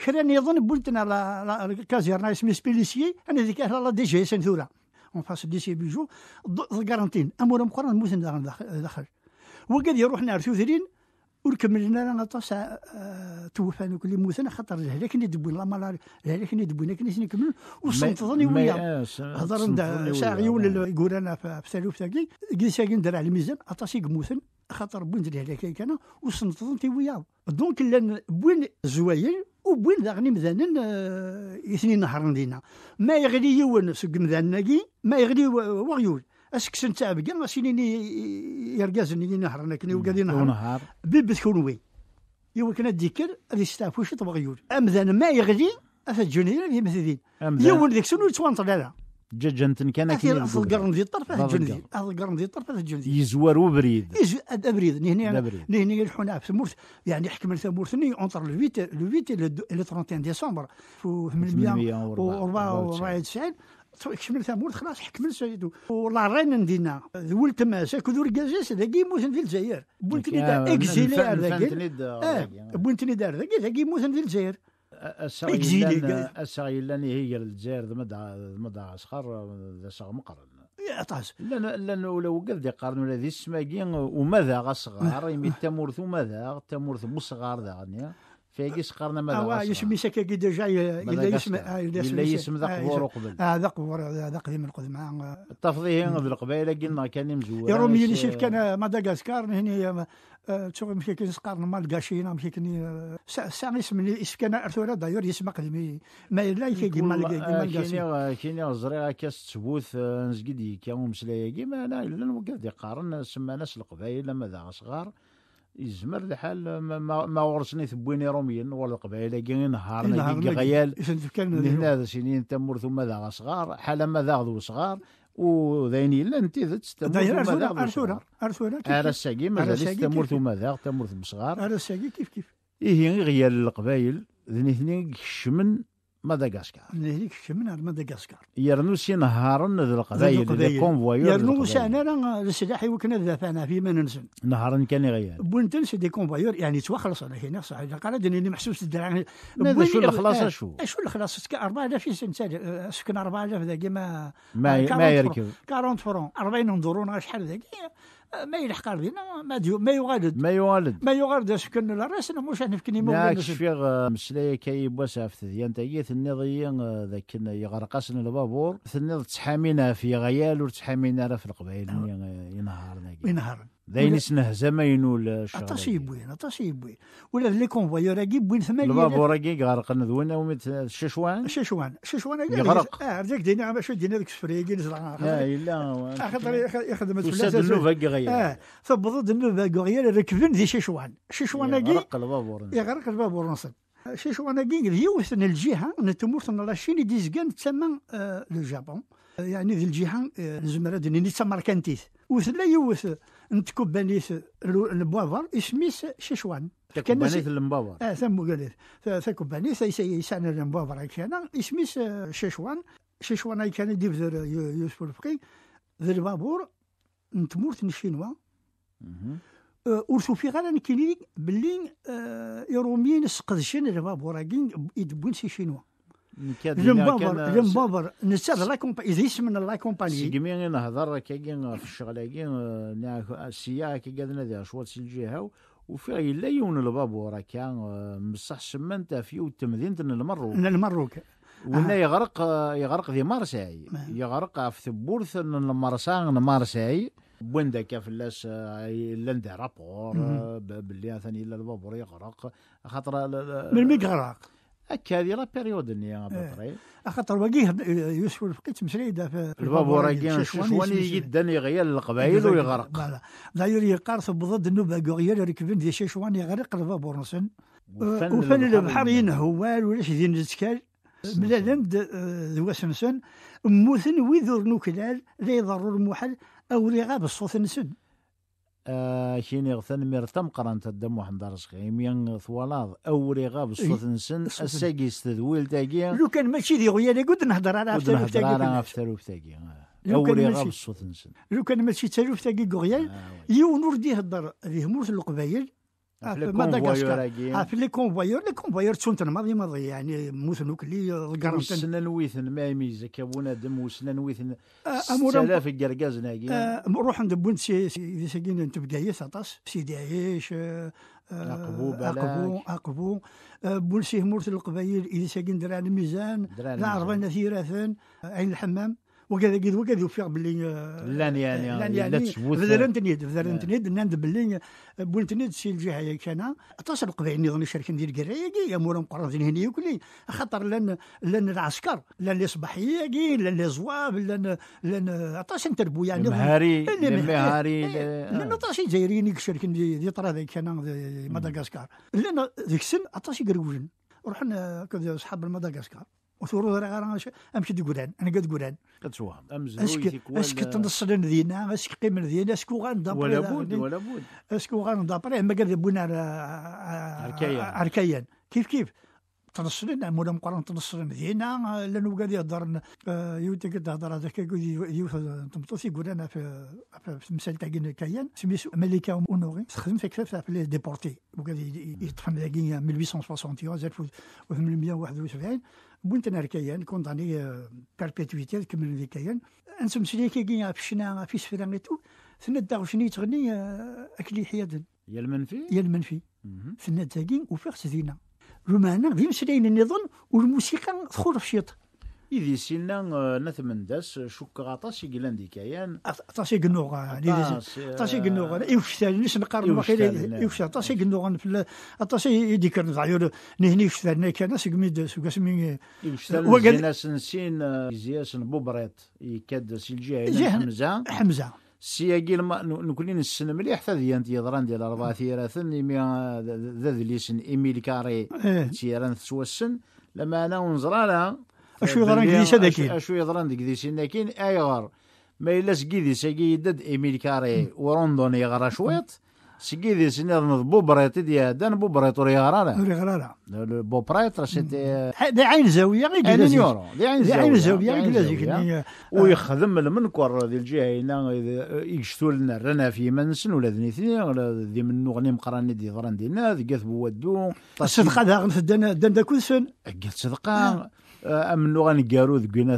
خراني يظن بولت انا لا كازيرنا اسمي سبيليسي انا ديك ذيك لا دي جي سنتورا اون فاس دي سي بيجو ذكرتين امور مقرن موثن داخل وقد يروحنا ارثوثرين ور كملنا رانا طاس آه، توفان وكل موتنا خاطر لهلا اللي دبوا لا مالاريا اللي دبوا لكن كنا نكمل وصنتظني ويا هضر ساعه ولا آه. يقول انا في ثالوث تاكي كيساكن درع الميزان اطاسي كموثن خاطر بوين عليك انا كان وصنتظنتي وياه دونك لان بوين زوايل وبوين داغني مذانن اثنين آه، نهار ندينا ما يغلي يون سق مذانناكي ما يغلي وغيول اسكسن تاع بكا ني نهر انا كني وقالي نهر بيب تكونوي يو كنا ديكر اللي طبق طبغيول امذان ما يغلي اثا الجنين اللي مثلين يو ذيك سنو تونطر لا جنتن كان كي اصل قرن ذي الطرف الجندي هذا القرن ذي الطرف الجندي يزوار وبريد يز ابريد هنا هنا الحناف ثمورت يعني حكم ني اونتر لو 8 لو 8 لو 31 ديسمبر 894 كشمل ثامور خلاص حكم سيدو والله رانا ندينا ذول تماس كذور كازاس كي يموت في الجزائر بنتني دار اكزيلي ذاك بنتني دار ذاك ذاك يموت في الجزائر اكزيلي الساعي لاني هي الجزائر مدعى مدعى صخر صغ مقرن يعطاس لا لا لو قد قارنوا لا ذي السماكين وماذا غصغار يمي التمورث وماذا التمورث مصغار ذا غنيا فيقيس قرن ما هو يسمي سكا كي ديجا الا يسمى الا يسمى ذا قبور قبل اه ذا قبور ذا قديم القدم التفضيه ذا القبائل قلنا كان مزوال يرومي اللي شاف كان مدغاسكار هنا آه، تشوف مشي كي نسقارن مال كاشينا مشي كني ساعي اسم اللي اسم كان ارثورا داير يسمى قديم ما لا كيما مال كيما آه، كيني زريعه كاس تبوث آه، نزقدي كي مسلايه ما انا الا نوقف دي قارن سماناس القبائل ماذا صغار يزمر الحال ما, ما ورثني ثبويني روميين ولا القبائل كي نهارنا كي غيال هنا سنين تمر ثم ذا صغار حال ما ذا صغار وذين الا انت تستمر ثم ذا صغار ارثونا ارساكي كيف تمر ثم ذا تمر ثم صغار ارساكي كيف كيف إيه غيال القبائل ذني ثنين كشمن مدغاسكار نهليك شمنا مدغاسكار يرنو سي نهارن ذا القبايل ذا كونفوايور يرنو سانا السلاح يوكنا ذا في ما ننسن نهارن كان يغير بون تنسى دي كونفوايور يعني توخلص على هنا صح اذا قال اني محسوس الدرع شو الخلاص شو شو الخلاص 4000 سنسال سكن 4000 كيما ما ما يركب 40 فرون 40 ندورون شحال ذاك ما يلحق بينا ما ديو ما يوالد ما يوالد ما يوالد لا راس انا موش انا فكني ما ناك شفيغ آه، مسلاي كي بوساف ثيان تايي ثنيضي آه، ذاك يغرقسن البابور ثنيض تحامينا في غيال وتحامينا في القبائل ينهارنا ينهارنا داين سنهزا ما ينول الشهر عطاش يبوين عطاش يبوين ولا لي كونفوايور راكي بوين ثمانية البابور راكي غرقن ذوين ومت الشيشوان الشيشوان الششوان يغرق اه رجاك دينا شو دينا ذاك السفريه كي نزرع اه لا خاطر يخدم وساد النوفا كي اه ثبطت النوفا كي ركبن ذي ششوان كي يغرق البابور يغرق البابور نصب ششوان كي يوث الجهه نتمورث لاشين ديزكان تسمى لو جابون يعني ذي الجهه نزمر ديني تسمى مركانتيث وثلا يوث نتكبانيس البوافر اسميس شيشوان تكبانيس البوافر اه سمو قاليت سان يسعنا المبوافر انا اسميس شيشوان ششوان كان يدير يوسف الفقي ذا البابور نتمورت الشينوا ورثو آه، في غالا نكيني بلي آه، يروميين سقدشين البابور يدبون سي شينوا جو مبابر جو مبابر نسال لاكومبا يزيس من لاكومباني سيكمي نهضر كاين في الشغل كاين السياح كي قادنا ذا شوط سي الجهه وفي لا يون البابور كان آه، بصح سمنت في تمدينة المروك من المروك ولا يغرق يغرق في مارساي يغرق في ثبورث المرسان مارساي بوندا كافلاس آه، الا ندير رابور آه، باللي ثاني الا البابور يغرق خاطر من ميك غرق هكا هذه لا بيريود يا إيه. بطري خاطر وقيه يوسف مسريدة في البابور شواني جدا يغير القبائل ويغرق داير يقارث بضد النوبه كوغيال ركبن دي شيشوان يغرق البابور نسن آه، وفن البحر ينهوال ولاش دين الزكال ملالند ذواس آه، سمسن موثن ويذور نوكلال لا يضر المحل او لي غاب الصوت نسن مير تم قران تدم واحد دار شخيم ين ثوالاد اوري غاب صوت نسن الساقي استدويل تاقي لو كان ماشي دي غويا لي قد نهضر على افتالوف تاقي نهضر على افتالوف اوري غاب الصوت نسن لو كان ماشي تالوف تاقي غويا آه، يو نور دي هضر ذي مورث القبايل في لي كونفويور لي كونفويور تسونت ماضي ماضي يعني موثن وكلي القرنطين وسنا نويثن ما يميزك يا بنادم وسنا نويثن سلاف القرقاز ناقي نروح ندبون سي اذا انت تبقايس عطاس سيدي عيش أقبو أقبو أقبو سي مورث القبايل إذا ساكن درع الميزان درع عربان ثيراثان عين الحمام وكذا كذا وكذا وفيق باللي لان يعني لان يعني فذرن تنيد فذرن نيد ناند باللي بونت نيد سي الجهه كان اتصل قبيل نظن شركه ندير كرايكي يا مورا مقرضين هني وكلي خاطر لان لان العسكر لان لي صباحيه كي لان لي زواب لان لان اتصل نتربو يعني المهاري المهاري لان اتصل جايرين يكشرك دي طرا كان مدغاسكار لان ذيك السن اتصل قروجن رحنا كذا اصحاب مدغاسكار وثورو ذرا غارا غير امشي قران انا قد قران قد شوام امزرويتك ولا اسك تنصل ذينا اسك قيم ذينا اسك وغان دابري ولا بود ولا بود اسك وغان دابري اما قد بونا عركيا كيف كيف كيف تنصلنا مولا مقارن تنصلنا ذينا لانه قد يهضر آه، يوتي قد هضر هذاك يوتا تمطوسي يقول انا في المسال تاع كايان سميتو ملكه اونوري خدم في كثافه في لي ديبورتي وقال يطفن ذاك من 1871 1871 بنتنا كون كونداني بيربيتويتي كمل ذي كيان سيدي كي كيكي في شنا في سفران تو ثنا داو شني تغني آه، اكلي حياد يا المنفي يا المنفي ثنا تاكين وفيغ سدينا رومانا غير مسلين النظام والموسيقى تخرج شيط إذي سينا آه، نث من داس آه، شك غطاس يقلان دي كيان تاسي قنوغا آه، تاسي قنوغا إيوشتال نس نقار نعم. المخيل إيوشتال تاسي قنوغا تاسي يديكر نزعيور نهني إيوشتال نيكي ناس قميد سوكاس مين إيوشتال وقل... ناس نسين إزياس نبوبريت يكاد سيلجي عينا حمزة حمزة سياقي الم... نكونين نسن مليح فذي انت يضران ديال الاربع نعم. ثيراثن يمي ذا ذليسن ايميل كاري تيران إيه. سوسن لما انا ونزرالها اشو يضران كديسا داكين اشو يضران ديك ديسين اي ايغر ما الا سكيدي سكيدد إيميل كاري وروندوني غرا شويط سكيديس بو بريط ديا دان بريط وري لا وري غرانا بوبريت سيتي آه، دي عين زاويه غير كلاس دي عين زاويه غير كلاس آه. ويخدم المنكر ذي الجهه هنا يكشتو لنا رانا في منسن ولا ذني ثني ولا ذي من نغني مقراني دي ضران دينا ذي قاث بوادو صدقه داغن في الدن دان صدقه آه، ام امنو غنكارو ذكينا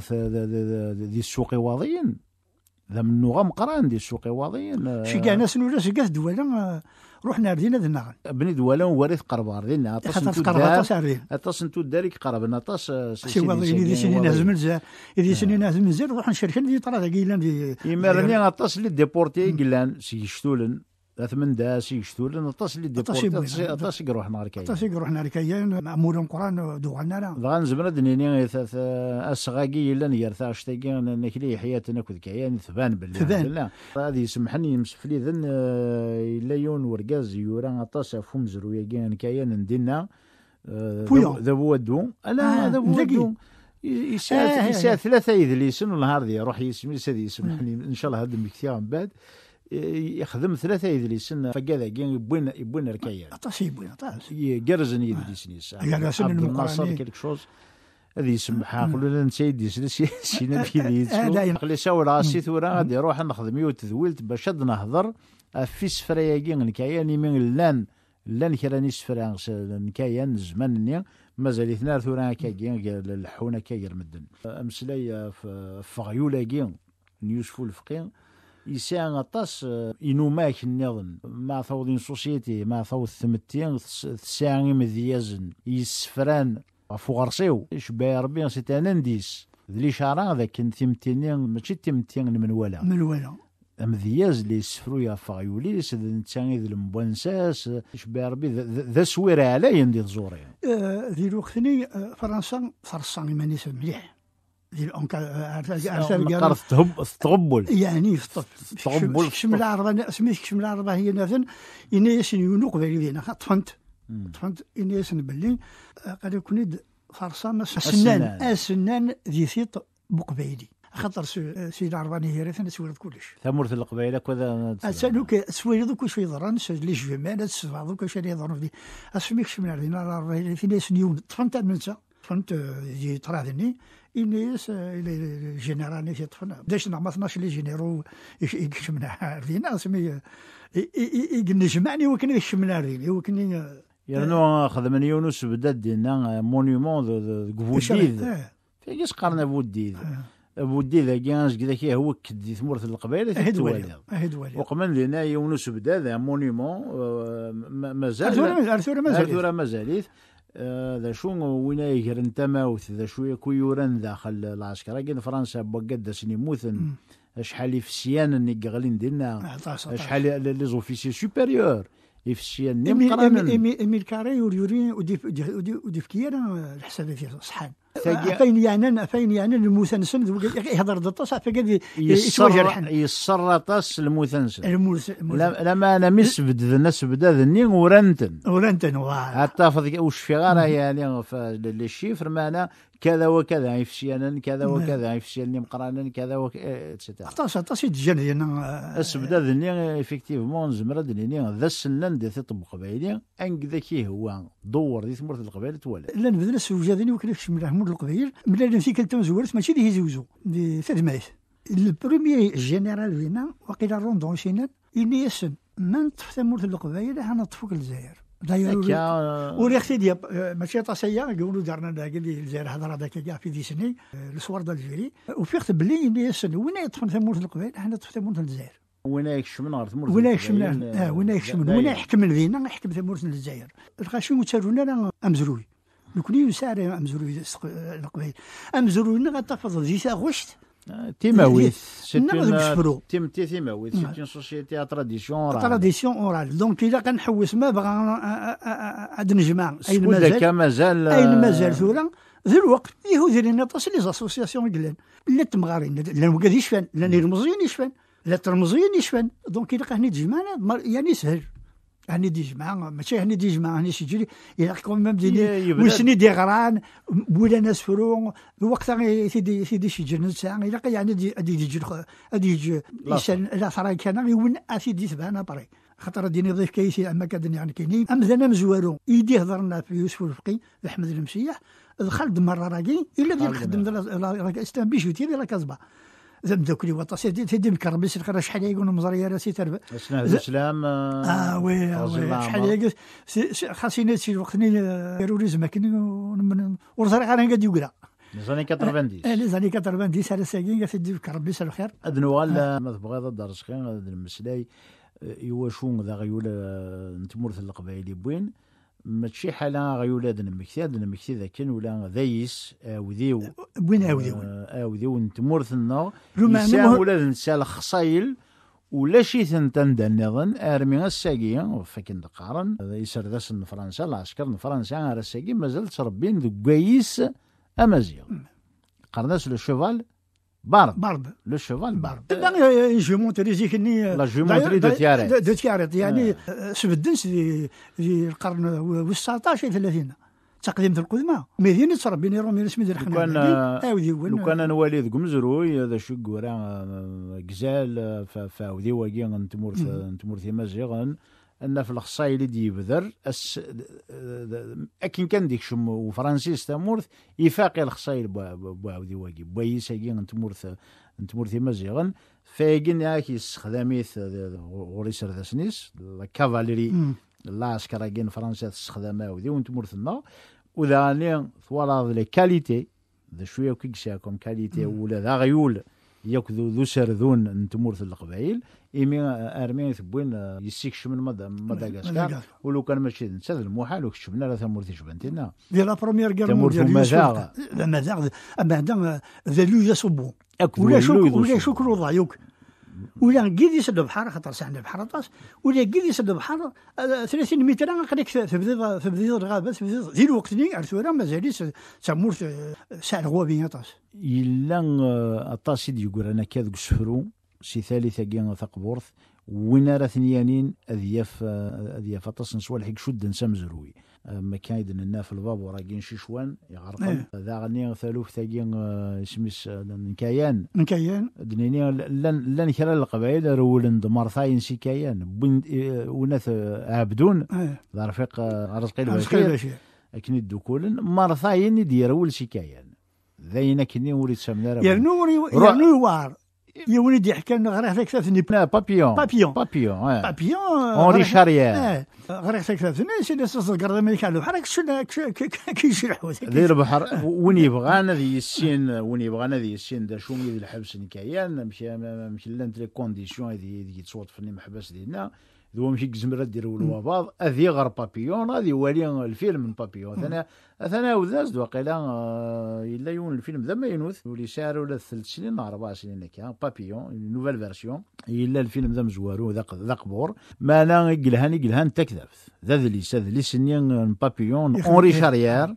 ذي السوق واضيين ذا من منو غمقران ذي السوق واضيين آه. شي كاع ناس نولا شي كاع دوالا آه، رحنا ردينا ذنا بني دوالا وريث قربار ردينا اطاس نتو دار اطاس نتو دارك قربنا اطاس شي واضيين اذا سنين نهزم مزال اذا سنين من مزال روح نشركن ذي طرا قيلان ذي يمرني اطاس لي ديبورتي قيلان سي شتولن ثمن داسي لنا اطاس اللي ديبورت طاش يروح نهار كاين اطاس يروح نهار كاين معمول القران دوغنا لا دغا نزمر دنيني اسغاكي الا نيرثا شتاكي نكلي حياتنا كود كاين ثبان بالله ثبان لا هذه يسمحني يمسفلي ذن آه، الا يون ورقاز يورا اطاس فهم زرويا كاين كاين ندينا ذا الدو لا ذا الدو يسال ثلاثه يدليسن النهار دي روحي يسمي سيدي يسمح لي ان شاء الله هذا من بعد يخدم ثلاثه يدليسن فكا ذاكي يبوين يبوين الركايات اطاس يبوين اطاس يقرزن يدليسن يسا عبد الناصر إيه. كيلك شوز هذا يسمحها قولوا لنا نسيد يسلس سينا في ذي خلي ساور راسي ثورا غادي نروح نخدم يوت ذويلت باش نهضر في سفراياكي نكاياني من لان لان كراني سفرا نكايان زمان مازال يثنار ثورا كاكي الحونه كاكي المدن امسلاي في فغيولا فغيولاكي نيوسفو الفقي يساعد أطاس آه، ماك النظن ما ثوضين سوسيتي ما ثوض ثمتين ثساني مذيازن يسفران غفو غرسيو شبايا ربي سيتا انديس ذلي شارع ذاك تيمتيني ماشي ثمتين من ولا من ولا امذياز اللي يسفرو يا فايوليس نتاني ذي المبونساس شبي ربي ذا سويري علي ندي زوري آه، ذي الوقت آه، فرنسا فرصاني مانيس مليح ديال عشان تهب استغبل يعني تغبل شمل العربه سميت شمل العربه هي نافن إن يسن ينوق بالينا طفنت طفنت إن يسن بلي قال كنت فرصه ما سنان سنان ذي ثيط بقبيلي خاطر سي العرباني هي راه سويرد كلش ثمرت القبيله كذا اسالوك سويرد كلش يضرن لي جمال تسمع دوك اللي يضرن فيه اسميك شمن عندنا العرباني في ناس نيون طفنت منسى آه، طفنت يطرا ذني إنيس جنرالي تطفنا داش نعم، ما 12 لي جينيرو يكشمنا رينا سمي يجمعني وكن يكشمنا رينا وكن يرنو من يونس بدا دينا مونيمون بوديد فيقيس قرنا بوديد آه. بوديد كانش كذا كي هو كدي ثمرة القبائل هدوالي وقمن لنا يونس بدا مونيمون آه، مازال ارثورا مازال ارثورا مازاليت ذا شو وين يجرن تماوت ذا شو يوران داخل العسكر أكيد فرنسا بقد سني موثن شحال يفسيان اللي غالين ديالنا شحال لي زوفيسي سوبيريور يفسيان نيم قرانا ايميل كاري ودي ودي وديف الحساب الحسابات صحاب فين يعني فين يعني المثنسن يهضر دطاس فقد يسر يسر طاس المثنسن الموس... لما انا الناس بدا ذني ورنتن ورنتن واه حتى وش في غاره يعني لي شيفر معنا كذا وكذا انا كذا نعم. وكذا اللي مقران كذا وكذا اتسيتيرا طاس طاس يتجن هنا بدا ذني افيكتيفمون زمرد ذا السنان تطبق بعيدين انك ذكي هو دور دي تمرت القبائل تولى لا نبذنا السوجه ذني وكنا من من القبائل اللي نسيك انت مزورت ماشي دي هيزوزو دي تدمعت البروميي جينيرال فينا وقيلا روندون شينات إني يسن من تحت مرت القبائل أنا طفوك الجزائر وري وريختي دياب ماشي طاسيه يقولوا دارنا داك اللي الجزائر هضر هذاك كاع في ديسني السوار دالجيري وفيخت بلي ناس وين يطفن ثمورة القبائل حنا طفن ثمورة الجزائر وين يكشمن غير تمرز وين يكشمن اه وين يكشمن وين يحكم فينا يحكم تمرز الجزائر الغاشي وتارونا راه امزروي نكوني يسار امزروي القبيل امزروي غتفض جيتا غشت آه، تيماويت نغدو نعم، نعم، آه، تيم تي تيماويت نعم. سيت اون سوسيتي تراديسيون اورال تراديسيون اورال دونك الا كنحوس ما بغا هاد آه، النجمه اين مازال مازال اين مازال ثورا ذي الوقت يهودي لنا طاس لي زاسوسياسيون كلان لا تمغارين لا وكاد يشفان لا المزيان يشفان لا ترمزيا نشفن دونك الى هني تجمعنا يعني سهل هني دي جماعة ماشي هني دي جماعة هني شي جري إلا كون ميم ديني إيه، وسني دي غران ولا ناس فرون وقتها سيدي سيدي شي جرن ساعة إلا يعني دي دي يجي دي يجي لا صرا كان يون أسيدي انا بري خاطر ديني ضيف كيسي أما كادن يعني كيني أم زانا مزوارو يدي هضرنا في يوسف الفقي أحمد المشيح دخل دمر راكي إلا دي خدم راك استنبيش وتيري لا كازبا زم دوك لي وطاسي تدي مكربس الخرا شحال يقولوا مزريه راسي تربى الاسلام آه،, آه،, اه وي وي شحال خاصني شي وقت آه، يروري زعما كن ورزري غير قد يقرا زاني 90 اه لي زاني 90 على ساكين قاعد تديك ربي يسهل الخير هاد نوال ما تبغي الدار سخين هذا المسلاي يواشون ذا غيول نتمرث القبائل بوين ماشي حاله غيولاد نمكتي هاد نمكتي ذاك ولا ذايس اوديو وين اوديو اوديو آه تمورثنا يساهم ولا نسال خصايل ولا شي تندا نظن ارمي الساقية فكن دقارن يسردس من فرنسا العسكر من فرنسا على الساقي مازال تربين ذو قايس امازيغ قرناس لو شوفال بارد بارد لو شوفال بارد باغي اون جومون تريزي كني لا جومون تري دو تياريت دو تياريت يعني سبدنس في القرن 19 30 تقديم القدماء مدينة ربي نيرو من اسم ديال حنا لو كان انا والي ذك مزروي هذا شكورا كورا كزال فاودي واكي نتمور نتمور مزيغن ان في الخصائل اللي يبذر أس... اكن كان ديك شم وفرانسيس تامورث يفاقي الخصاي بواودي واقي انت مورث انت مورثي مزيغا فاقن هاك يستخدميث غوريس رثاسنيس الكافاليري العسكر كين فرنسا تستخدمها ودي ونتمورثنا وذاني ثوالاد لي كاليتي ذا شويه كيكساكم كاليتي ولا ذا غيول ياك ذو ذو سردون نتمورث تمورث القبائل إيمي أرمي ثبوين آه، يسيكش من مدغاسكار ولو كان ماشي نسى المحال وكشفنا راه ثمورث جبنتنا دي لا بروميير غير مونديال مزاغ مزاغ أما ذا لوجا صبو ولا شكر ولا شكر وضع يوك ولا كي يسد البحر خاطر ساعنا البحر طاس ولا كي يسد البحر 30 آه، متر قريك تبدا الغابات الغابه تبدا ذي الوقت اللي عرفتو مازال تمورت آه، ساع الغوابين طاس إلا أطاس آه، يقول أنا كاد السفرو سي ثالثة كي ثقبورث وين راه ثنيانين أذياف أذياف نسوال نسوالح شد نسام زروي يدن لنا في البابور راكين شيشوان يغرقن إيه. ذا غني ثالوف تاكين آه، آه، شمس نكايان نكايان دنيني لن لن كرا القبائل رول دمار ثاين شي كيان بن آه، وناث عبدون إيه. ذا رفيق رزقي البشير اكني الدكولن مار ثاين يديرول شي كيان ذاين كني وريت سمنا يرنو يرنو وار يا وليدي حكى لنا غريحتك ثلاث سنين بابيون بابيون بابيون بابيون اونري شاريان اه. غريحتك ثلاث سنين سي لي سوس القرد الملك على البحر كيشري الحوت دير البحر وين يبغى انا ذي السين وين يبغى انا ذي السين دا شومي الحبس نكايا مشي مشي لانت لي كونديسيون هذه تصوت فني محبس ديالنا ذو مشي جزمرة ديروا الوفاض اذي غير بابيون اذي والي الفيلم من بابيون ثانيا ثنا وذاز واقيلا آه، الا يون الفيلم ذا ما ينوث ولي سعر ولا ثلاث سنين اربع سنين هكا بابيون نوفال فيرسيون الا الفيلم ذا مزوارو ذا ذا قبور ما انا قلهان قلهان تكذبت ذا ذلي ذلي سنين بابيون اونري شاريير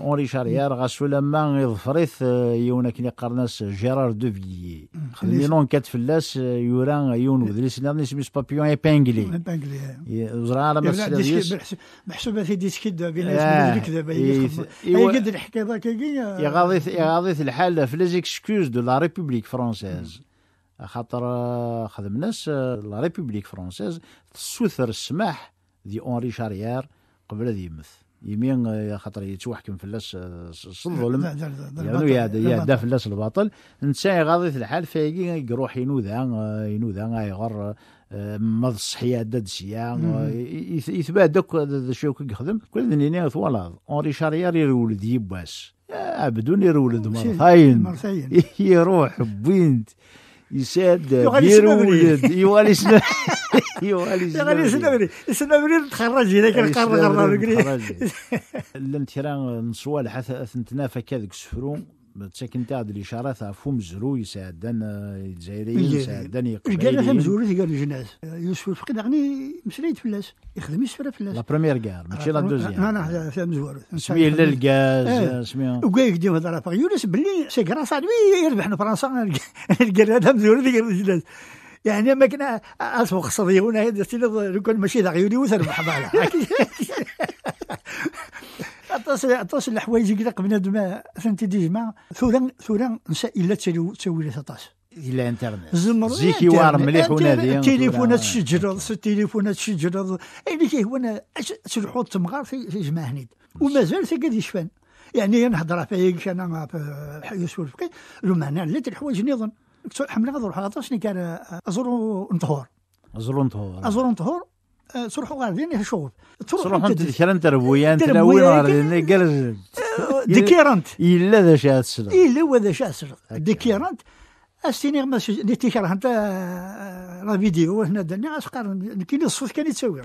اونري شاريار غاسو لما يظفريث يونا كني قرناس جيرار فيي خلي لون كات فلاس يورا يون ودريس نادني ميس بابيون ايبانجلي وزرار زرار بس محسوبه في ديسكيد بلا الكذب اي قد الحكايه ذاك يا غادي الحال في ليزيكسكيوز دو لا ريبوبليك فرونسيز خاطر خدمناش لا ريبوبليك فرونسيز تسوثر السماح دي اونري شاريار قبل ذي يمث يمين آه، خاطر يتوحكم في الناس الظلم آه، يعني في الناس الباطل غاضي في الحال فيجي يروح ينوذا آه، ينوذا يغر مض الصحيه داد سيا يثبات دوك الشيء كي يخدم كل ذنيني ثوالاد اونري شاريار يولد يباس عبدون يولد مرثاين يروح بوينت يساد يولد يولد ايوا غادي سنابري سنابري تخرج هنا كان قرر قرر لم تيرا نصوالح ثنتنا هذاك السفرو تسكن تاع الاشارات فهم زرو يساعدن الجزائريين يساعدن يقبلين قال لهم زورو قال جناز يوسف الفقيد غني يعني مسريت فلاس يخدم يسفر فلاس لا بريمير كار ماشي لا دوزيام آه، آه، لا لا لا مزورو سميه لا الكاز سميه وكاع يدي هضره يونس بلي سي كراس يربح فرنسا قال هذا مزورو قال جناز يعني ما كنا اسمه قصدي هنا لو كان ماشي غيولي وثر محبالة اتصل اتصل الحوايج كذا قبل ما فهمتي جماعه ثورا ثورا نسى الا تسوي لي 13 الى انترنت زيكي وار مليح ونادي التليفونات شجر التليفونات شجر يعني كي هو انا تلحوط التمغار في جماع هنيد ومازال في قد يشفان يعني نهضر فيك انا في يوسف لو معنى لا الحوايج نظن كنت حملة غنروح هضر شنو كان ازور نطهور ازور نطهور ازور نطهور تروحوا غاردين شوف تروحوا ربويا انت تلاوين غاديين قال أه، ديكيرانت الا ذا شي اسر الا ذا شي اسر ديكيرانت السيني ما اللي تيكره انت لا فيديو هنا اش اشقر كاين الصوت كان يتساوي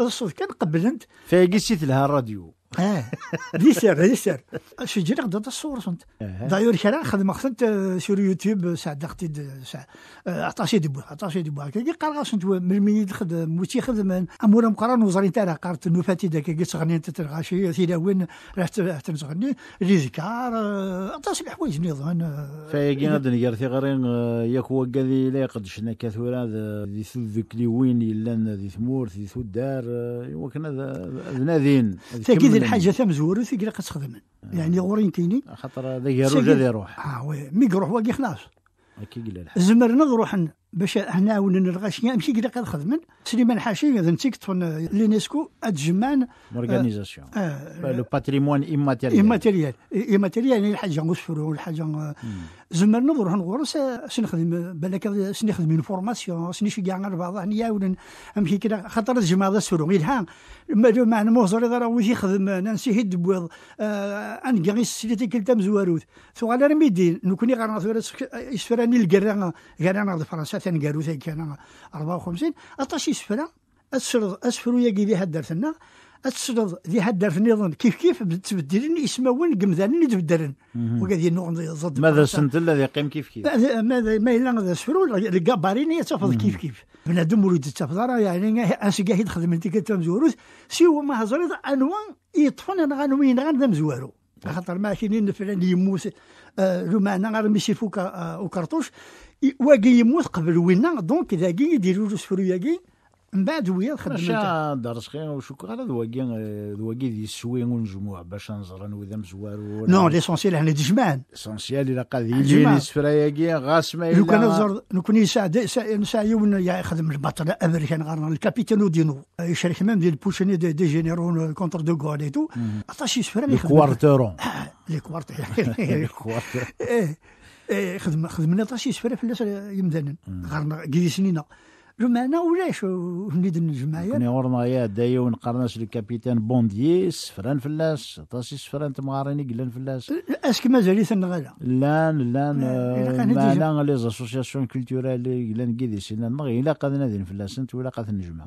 الصوت كان قبل انت فاقي سيت لها الراديو إيه. دي سر دي سر سجلك ضد الصور صنت إيه. دايور كلا خدمه خصنت سور يوتيوب ساعة دقتي ساعة آه، عطاشي دبو عطاشي دبو هكا كي قرا صنت مرمي خدم موتي خدم امور مقرن وزرين تاع قارت نوفاتي داك كي تغني انت تغاشي سيدا وين رحت رحت نغني ريزيكار آه، عطاشي الحوايج نظن آه. فايقي غادي نير ثي غارين ياك هو قال لا يقدش انا كثورا ذي ذيك لي وين يلان ذي ثمور ذي ثدار وكنا ذناذين الحاجه ثم في ثقيله كتخدم يعني كيني آه. خاطر ذا يروح ذا يروح اه وي مي يروح واقي خلاص زمرنا نروح باش هنا ولا الغاشيه ماشي كذا كنخدم سليمان حاشي هذا نتيك تفن لينيسكو اتجمان لورغانيزاسيون لو باتريمون ايماتيريال ايماتيريال ايماتيريال يعني الحاجه غوسفرو الحاجه زمرنا نروح نغرس سنخدم بالك سنخدم انفورماسيون سنشي كاع غير بعض يعني يعاون امشي كدا خاطر الجماعه هذا غير يلها ما معنى مهزر اذا راه واش يخدم ننسي هد بويض آه، انكا السيتي كلتا مزواروت ثو على رميدي نكوني غير نعرف يسفراني الكرا غير انا فرنسا ثاني كاروثا كان 54 اطاش يسفرا اسفر اسفرو يا كيدي هدرتنا تسرض ذي هدر في نظن كيف كيف تبدلن وين قمذان اللي تبدلن وقاعد نوض ضد ماذا سنت الذي قيم كيف كيف ماذا ما الا هذا سرول القبارين يتفض كيف كيف بنادم ولد تفض راه يعني انس قاعد خدم انتك كتمزوروز سيو ما هزرت أنوان يطفن انا غنوين غان دمزورو خاطر ما كاينين فلان يموت آه، رومانا غير ماشي فوكا آه، وكرطوش واقي يموت قبل وينا دونك ذاكي يديروا له سفرو ياكي من بعد ويا خدمت آه، دار خير وشكرا كي هو كي دي سوي ونجموع باش نزرا وذا مزوار نون ليسونسيال احنا دجمان ليسونسيال الى قاد يجي السفراياكي غاس ما لو كان زر لو كان يساعد يساعد يخدم البطل امريكان غار الكابيتانو ودينو يشارك مام ديال بوشيني دي, دي جينيرون كونتر دو غول ايتو تو عطاش لي كوارتيرون لي كوارتيرون ايه خدمنا طاش يسفرا في الناس يمدانن غارنا كي جمعنا ولاش نريد الجمعيه كوني غورنا يا دايا ونقرناش الكابيتان بوندي سفران فلاس طاسي سفران تمغاريني قلان فلاس اسك مازال لا لا ما آه، لا لي زاسوسياسيون كولتورال قلان كيدي سينا نغي الا قادنا دين فلاس انت ولا قادنا نجمع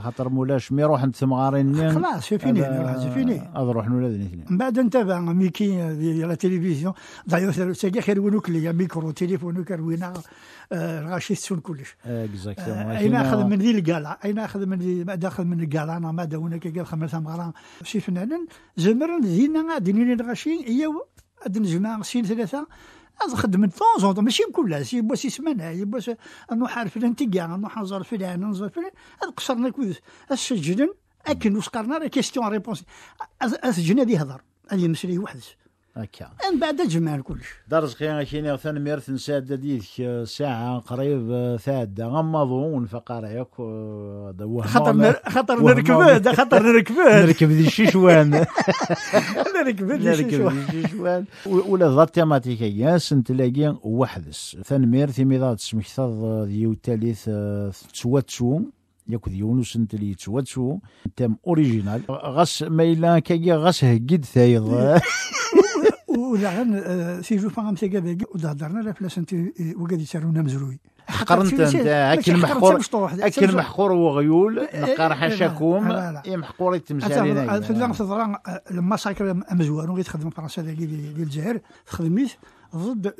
خاطر مولاش مي روح انت مغارين خلاص شوفيني فيني سي فيني هذا روح نولاد الاثنين من بعد انتبه ميكي ديال لا تيليفزيون سيدي خير خيرونوك ليا ميكرو تيليفونوك روينا غاشي آه، السون كلش آه، اكزاكتومون آه، اين اخذ من ذي الكالا اين اخذ من ذي بعد اخذ من الكالا انا ما داونا كي قال خمسه مغران شي فنان زمر زينا دينين غاشي هي جماعه سين ثلاثه دون زون ماشي كلها بو سي سمانة يبوا نحار فلان تيكا نحار فلان نزر فلان هذا قصرنا كويس السجن اكن وسقرنا كيستيون ريبونس السجن هذه هضر هذه مسري وحدش هكا من بعد جمع كلش درج خير كيني ميرث نساد ديك آه، ساعة قريب آه، ثادة غمضون ونفقر ياك آه، خطر نر... خطر نركب خطر نركب نركب ذي شوان نركب ذي شوان ولا ذات تيماتيك ياس نتلاقي وحدس ميرث ميضات سمكتض ديو تاليث تسوى ياكد يونس انت اللي يتواتسو تام اوريجينال غاس ميلا كي كايا غاس هكيد ثايض ولا غن سي جو فاهم سي كاباكي ودهدرنا لا فلاش انت وكادي تارونا مزروي حقرنت انت اكل محقور اكل محقور وغيول نقار حشاكوم محقور يمحقور يعني. في لا تضرا آه، لما ساكر امزوان وغي تخدم فرنسا ديال الجزائر خدميت ضد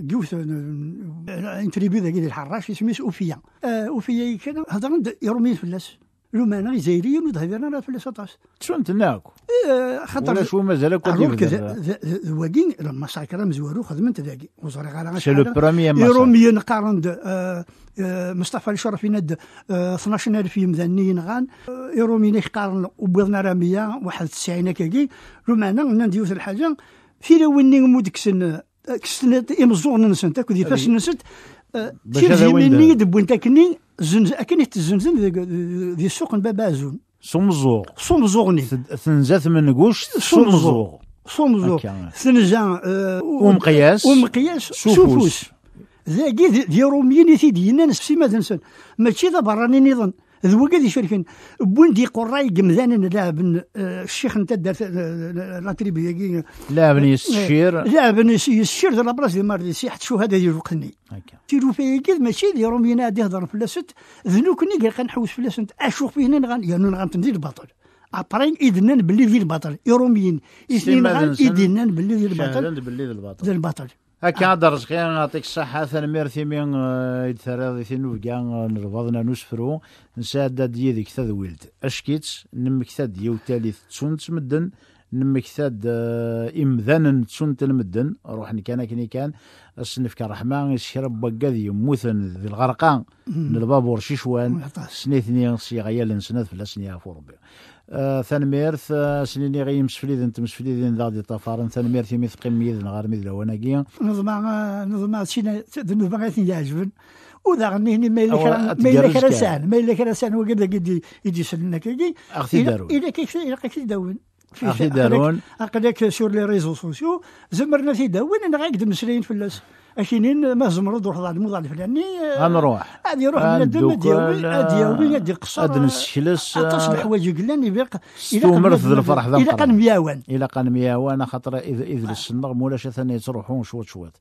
جوث آه، آه، انتريبي ديال ذاك الحراش سميت اوفيا اوفيا كان هضرا يرمي فلاس لومانا جزائريين وظهيرنا راه في 19 تشون تناكو خاطر ولا شو مازال كنت واكين لما ساكرا مزوارو خدمت ذاكي وزرع غير سي لو بروميي يرومي نقارن آه، آه، مصطفى الشرفي آه، ند 12000 مذنين غان يرومي نقارن وبغضنا راه 191 كاكي لومانا نديوز الحاجه في لوني مود كسن كسن امزور ننسنت كودي فاش ننسنت نسنت تيرجي مني دبونتا كني زنزن اكن يتزنزن ذي السوق بابازون سمزوغ سمزوغني ثنزات من قوش سمزوغ سمزوغ ثنزا آه، ومقياس ومقياس سوفوس ذاكي ديال روميين تيدينا نسبسي ماذا نسال ماشي ذا براني نظن ذو قد يشركن بوندي قراي لا بن آه، الشيخ نتا آه، تريبي لا بن آه، يسشير لابن يسشير ذا بلاصه دي مارد سي حتى شو هذا ديال وقتني تيرو فيه قال ماشي دي رومينا دي هضر فلاسنت ذنوكني كنحوس في فلاسنت اشوف فيه هنا غن يعني غنتمدي الباطل عطرين اذنان باللي ديال الباطل يروميين اثنين اذنان باللي ديال الباطل ديال الباطل هكا عاد رزقي يعطيك الصحة تنمير ثيمي يتريض ثين وكاع آه، نرفضنا نسفرو نساعد كثاذ ولد اشكيتش نمك تديو تالي تسون تمدن نمكساد آه، إمذانا تسنت المدن روح كان كني كان السنف كان رحمة يشرب بقاذ يموثن ذي الغرقان البابور شيشوان سنيثني سي غيال سنات فلا سنيا فوربي آه، ميرث ثانميرث آه، غي سنيني انت مسفليد تمسفليدن ذا دي طفارن ثانميرث يميث قيم غار ميد لوناكي نظما نظما شينا نظما غيث يعجبن وذا غني هني ما يلك ما يلك رسان ما يلك رسان وقد يدي يدي سنك أختي دارون إلا كيك إلا كيك داون في دارون اقلك سور لي ريزو سوسيو زمرنا في داون انا غاك مسلاين فلاس اكينين ما زمرض روح ضعد موضع فلاني آه، غنروح غادي يروح بنادم ادياوي ادياوي ادي قصر غادي نسكلس عطاش الحوايج قلاني بيق استومر في الفرح ذا الى كان مياوان الى كان مياوان خاطر اذا اذا السنغ مولاش ثاني تروحون شوط شوط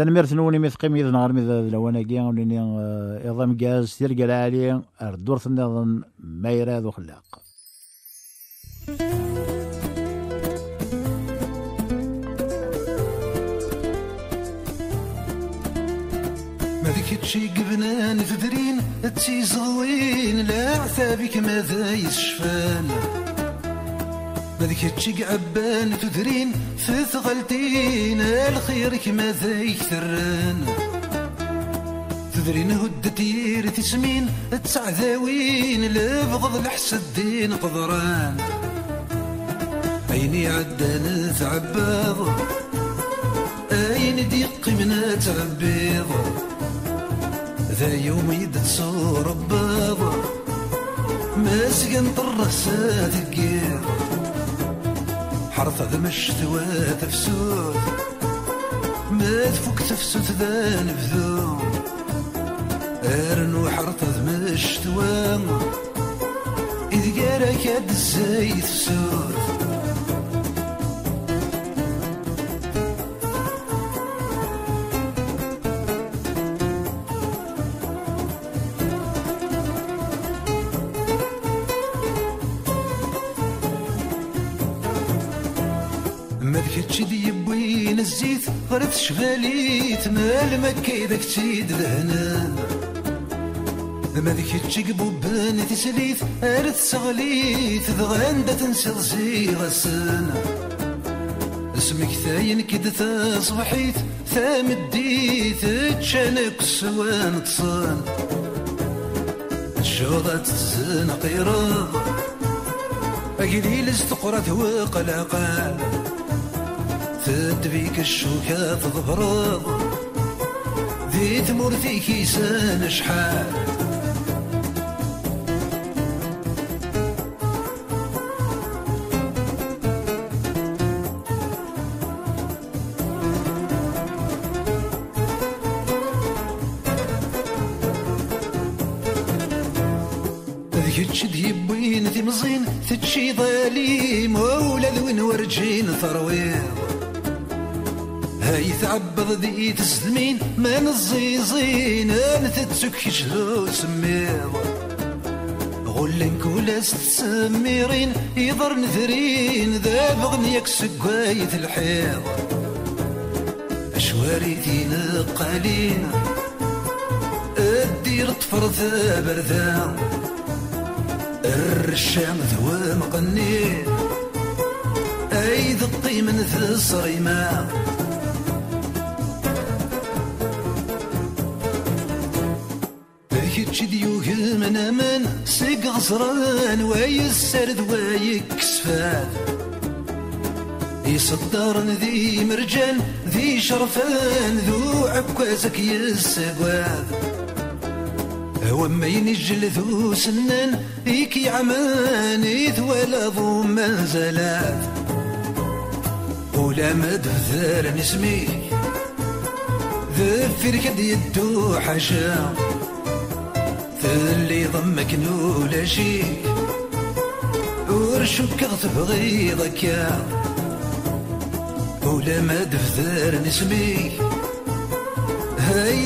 مرت نوني مثقيم اذا نهار ميذا لوانا كيا وليني آه، اظام كاز تيرقى عليه الدور ثاني ما يراد وخلاق thank you كتشي قبنان تدرين زوين لا عتابك ماذا يسشفان ماذا كتشي عبان تدرين تثغلتين الخيرك ماذا يكثران تدرين هدة دير تسمين تسعذاوين لبغض الحسد دين قدران عيني عدان تعباض أين ديق من تعبيض ذا يوم يدسو بابا مسكن طرسات القير حرث ذا مشتوى تفسوت ما تفك تفسوت ذا نبذوم ارنو وحرث ذا مشتوى إذ قارك الزيت سوت قرب شفاليت مال ما كيدك تيد لهنا ما ذيك تجيبوبان تسليت ارث سغليت ذغندا تنسل زي غسان اسمك ثاين كد تصبحيت ثامديت تشانك سوان تصان الشوضة تزن قيرض أقليل استقرت وقلقان شد بيك الشوكة تضبرض ذي تمرتي كيسان شحال يد من الزيزين انت تسكي تتسك سمير سميض غل تسميرين يضر نذرين ذاب غنياك سقاية الحيض اشواري دين قليل الدير ذا بردان الرشام ذو مقنين ايد الطيمن ذا الصريمان السرد وي كسفان يصدر ذي مرجان ذي شرفان ذو عكازك يسقواد هو ما ينجل ذو سنان ذيك عمان إذ ولا ذو منزلات ولا ما دفذر نسمي ذفر كد يدو حشام اللي ضمك نولا شي ورشك تبغي يا ولا ما دفتر نسمي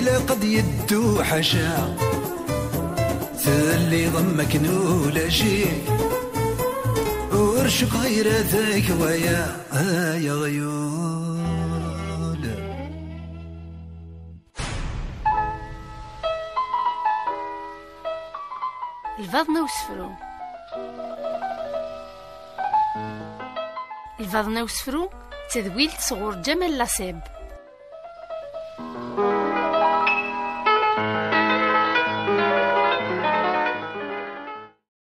لا قد يدو حشا اللي ضمك نولا شي ورشوك غير ذاك ويا آه يا غيور il-vadna u sfru. Il-vadna u sfru tedwilt sɣur ġemel laseb.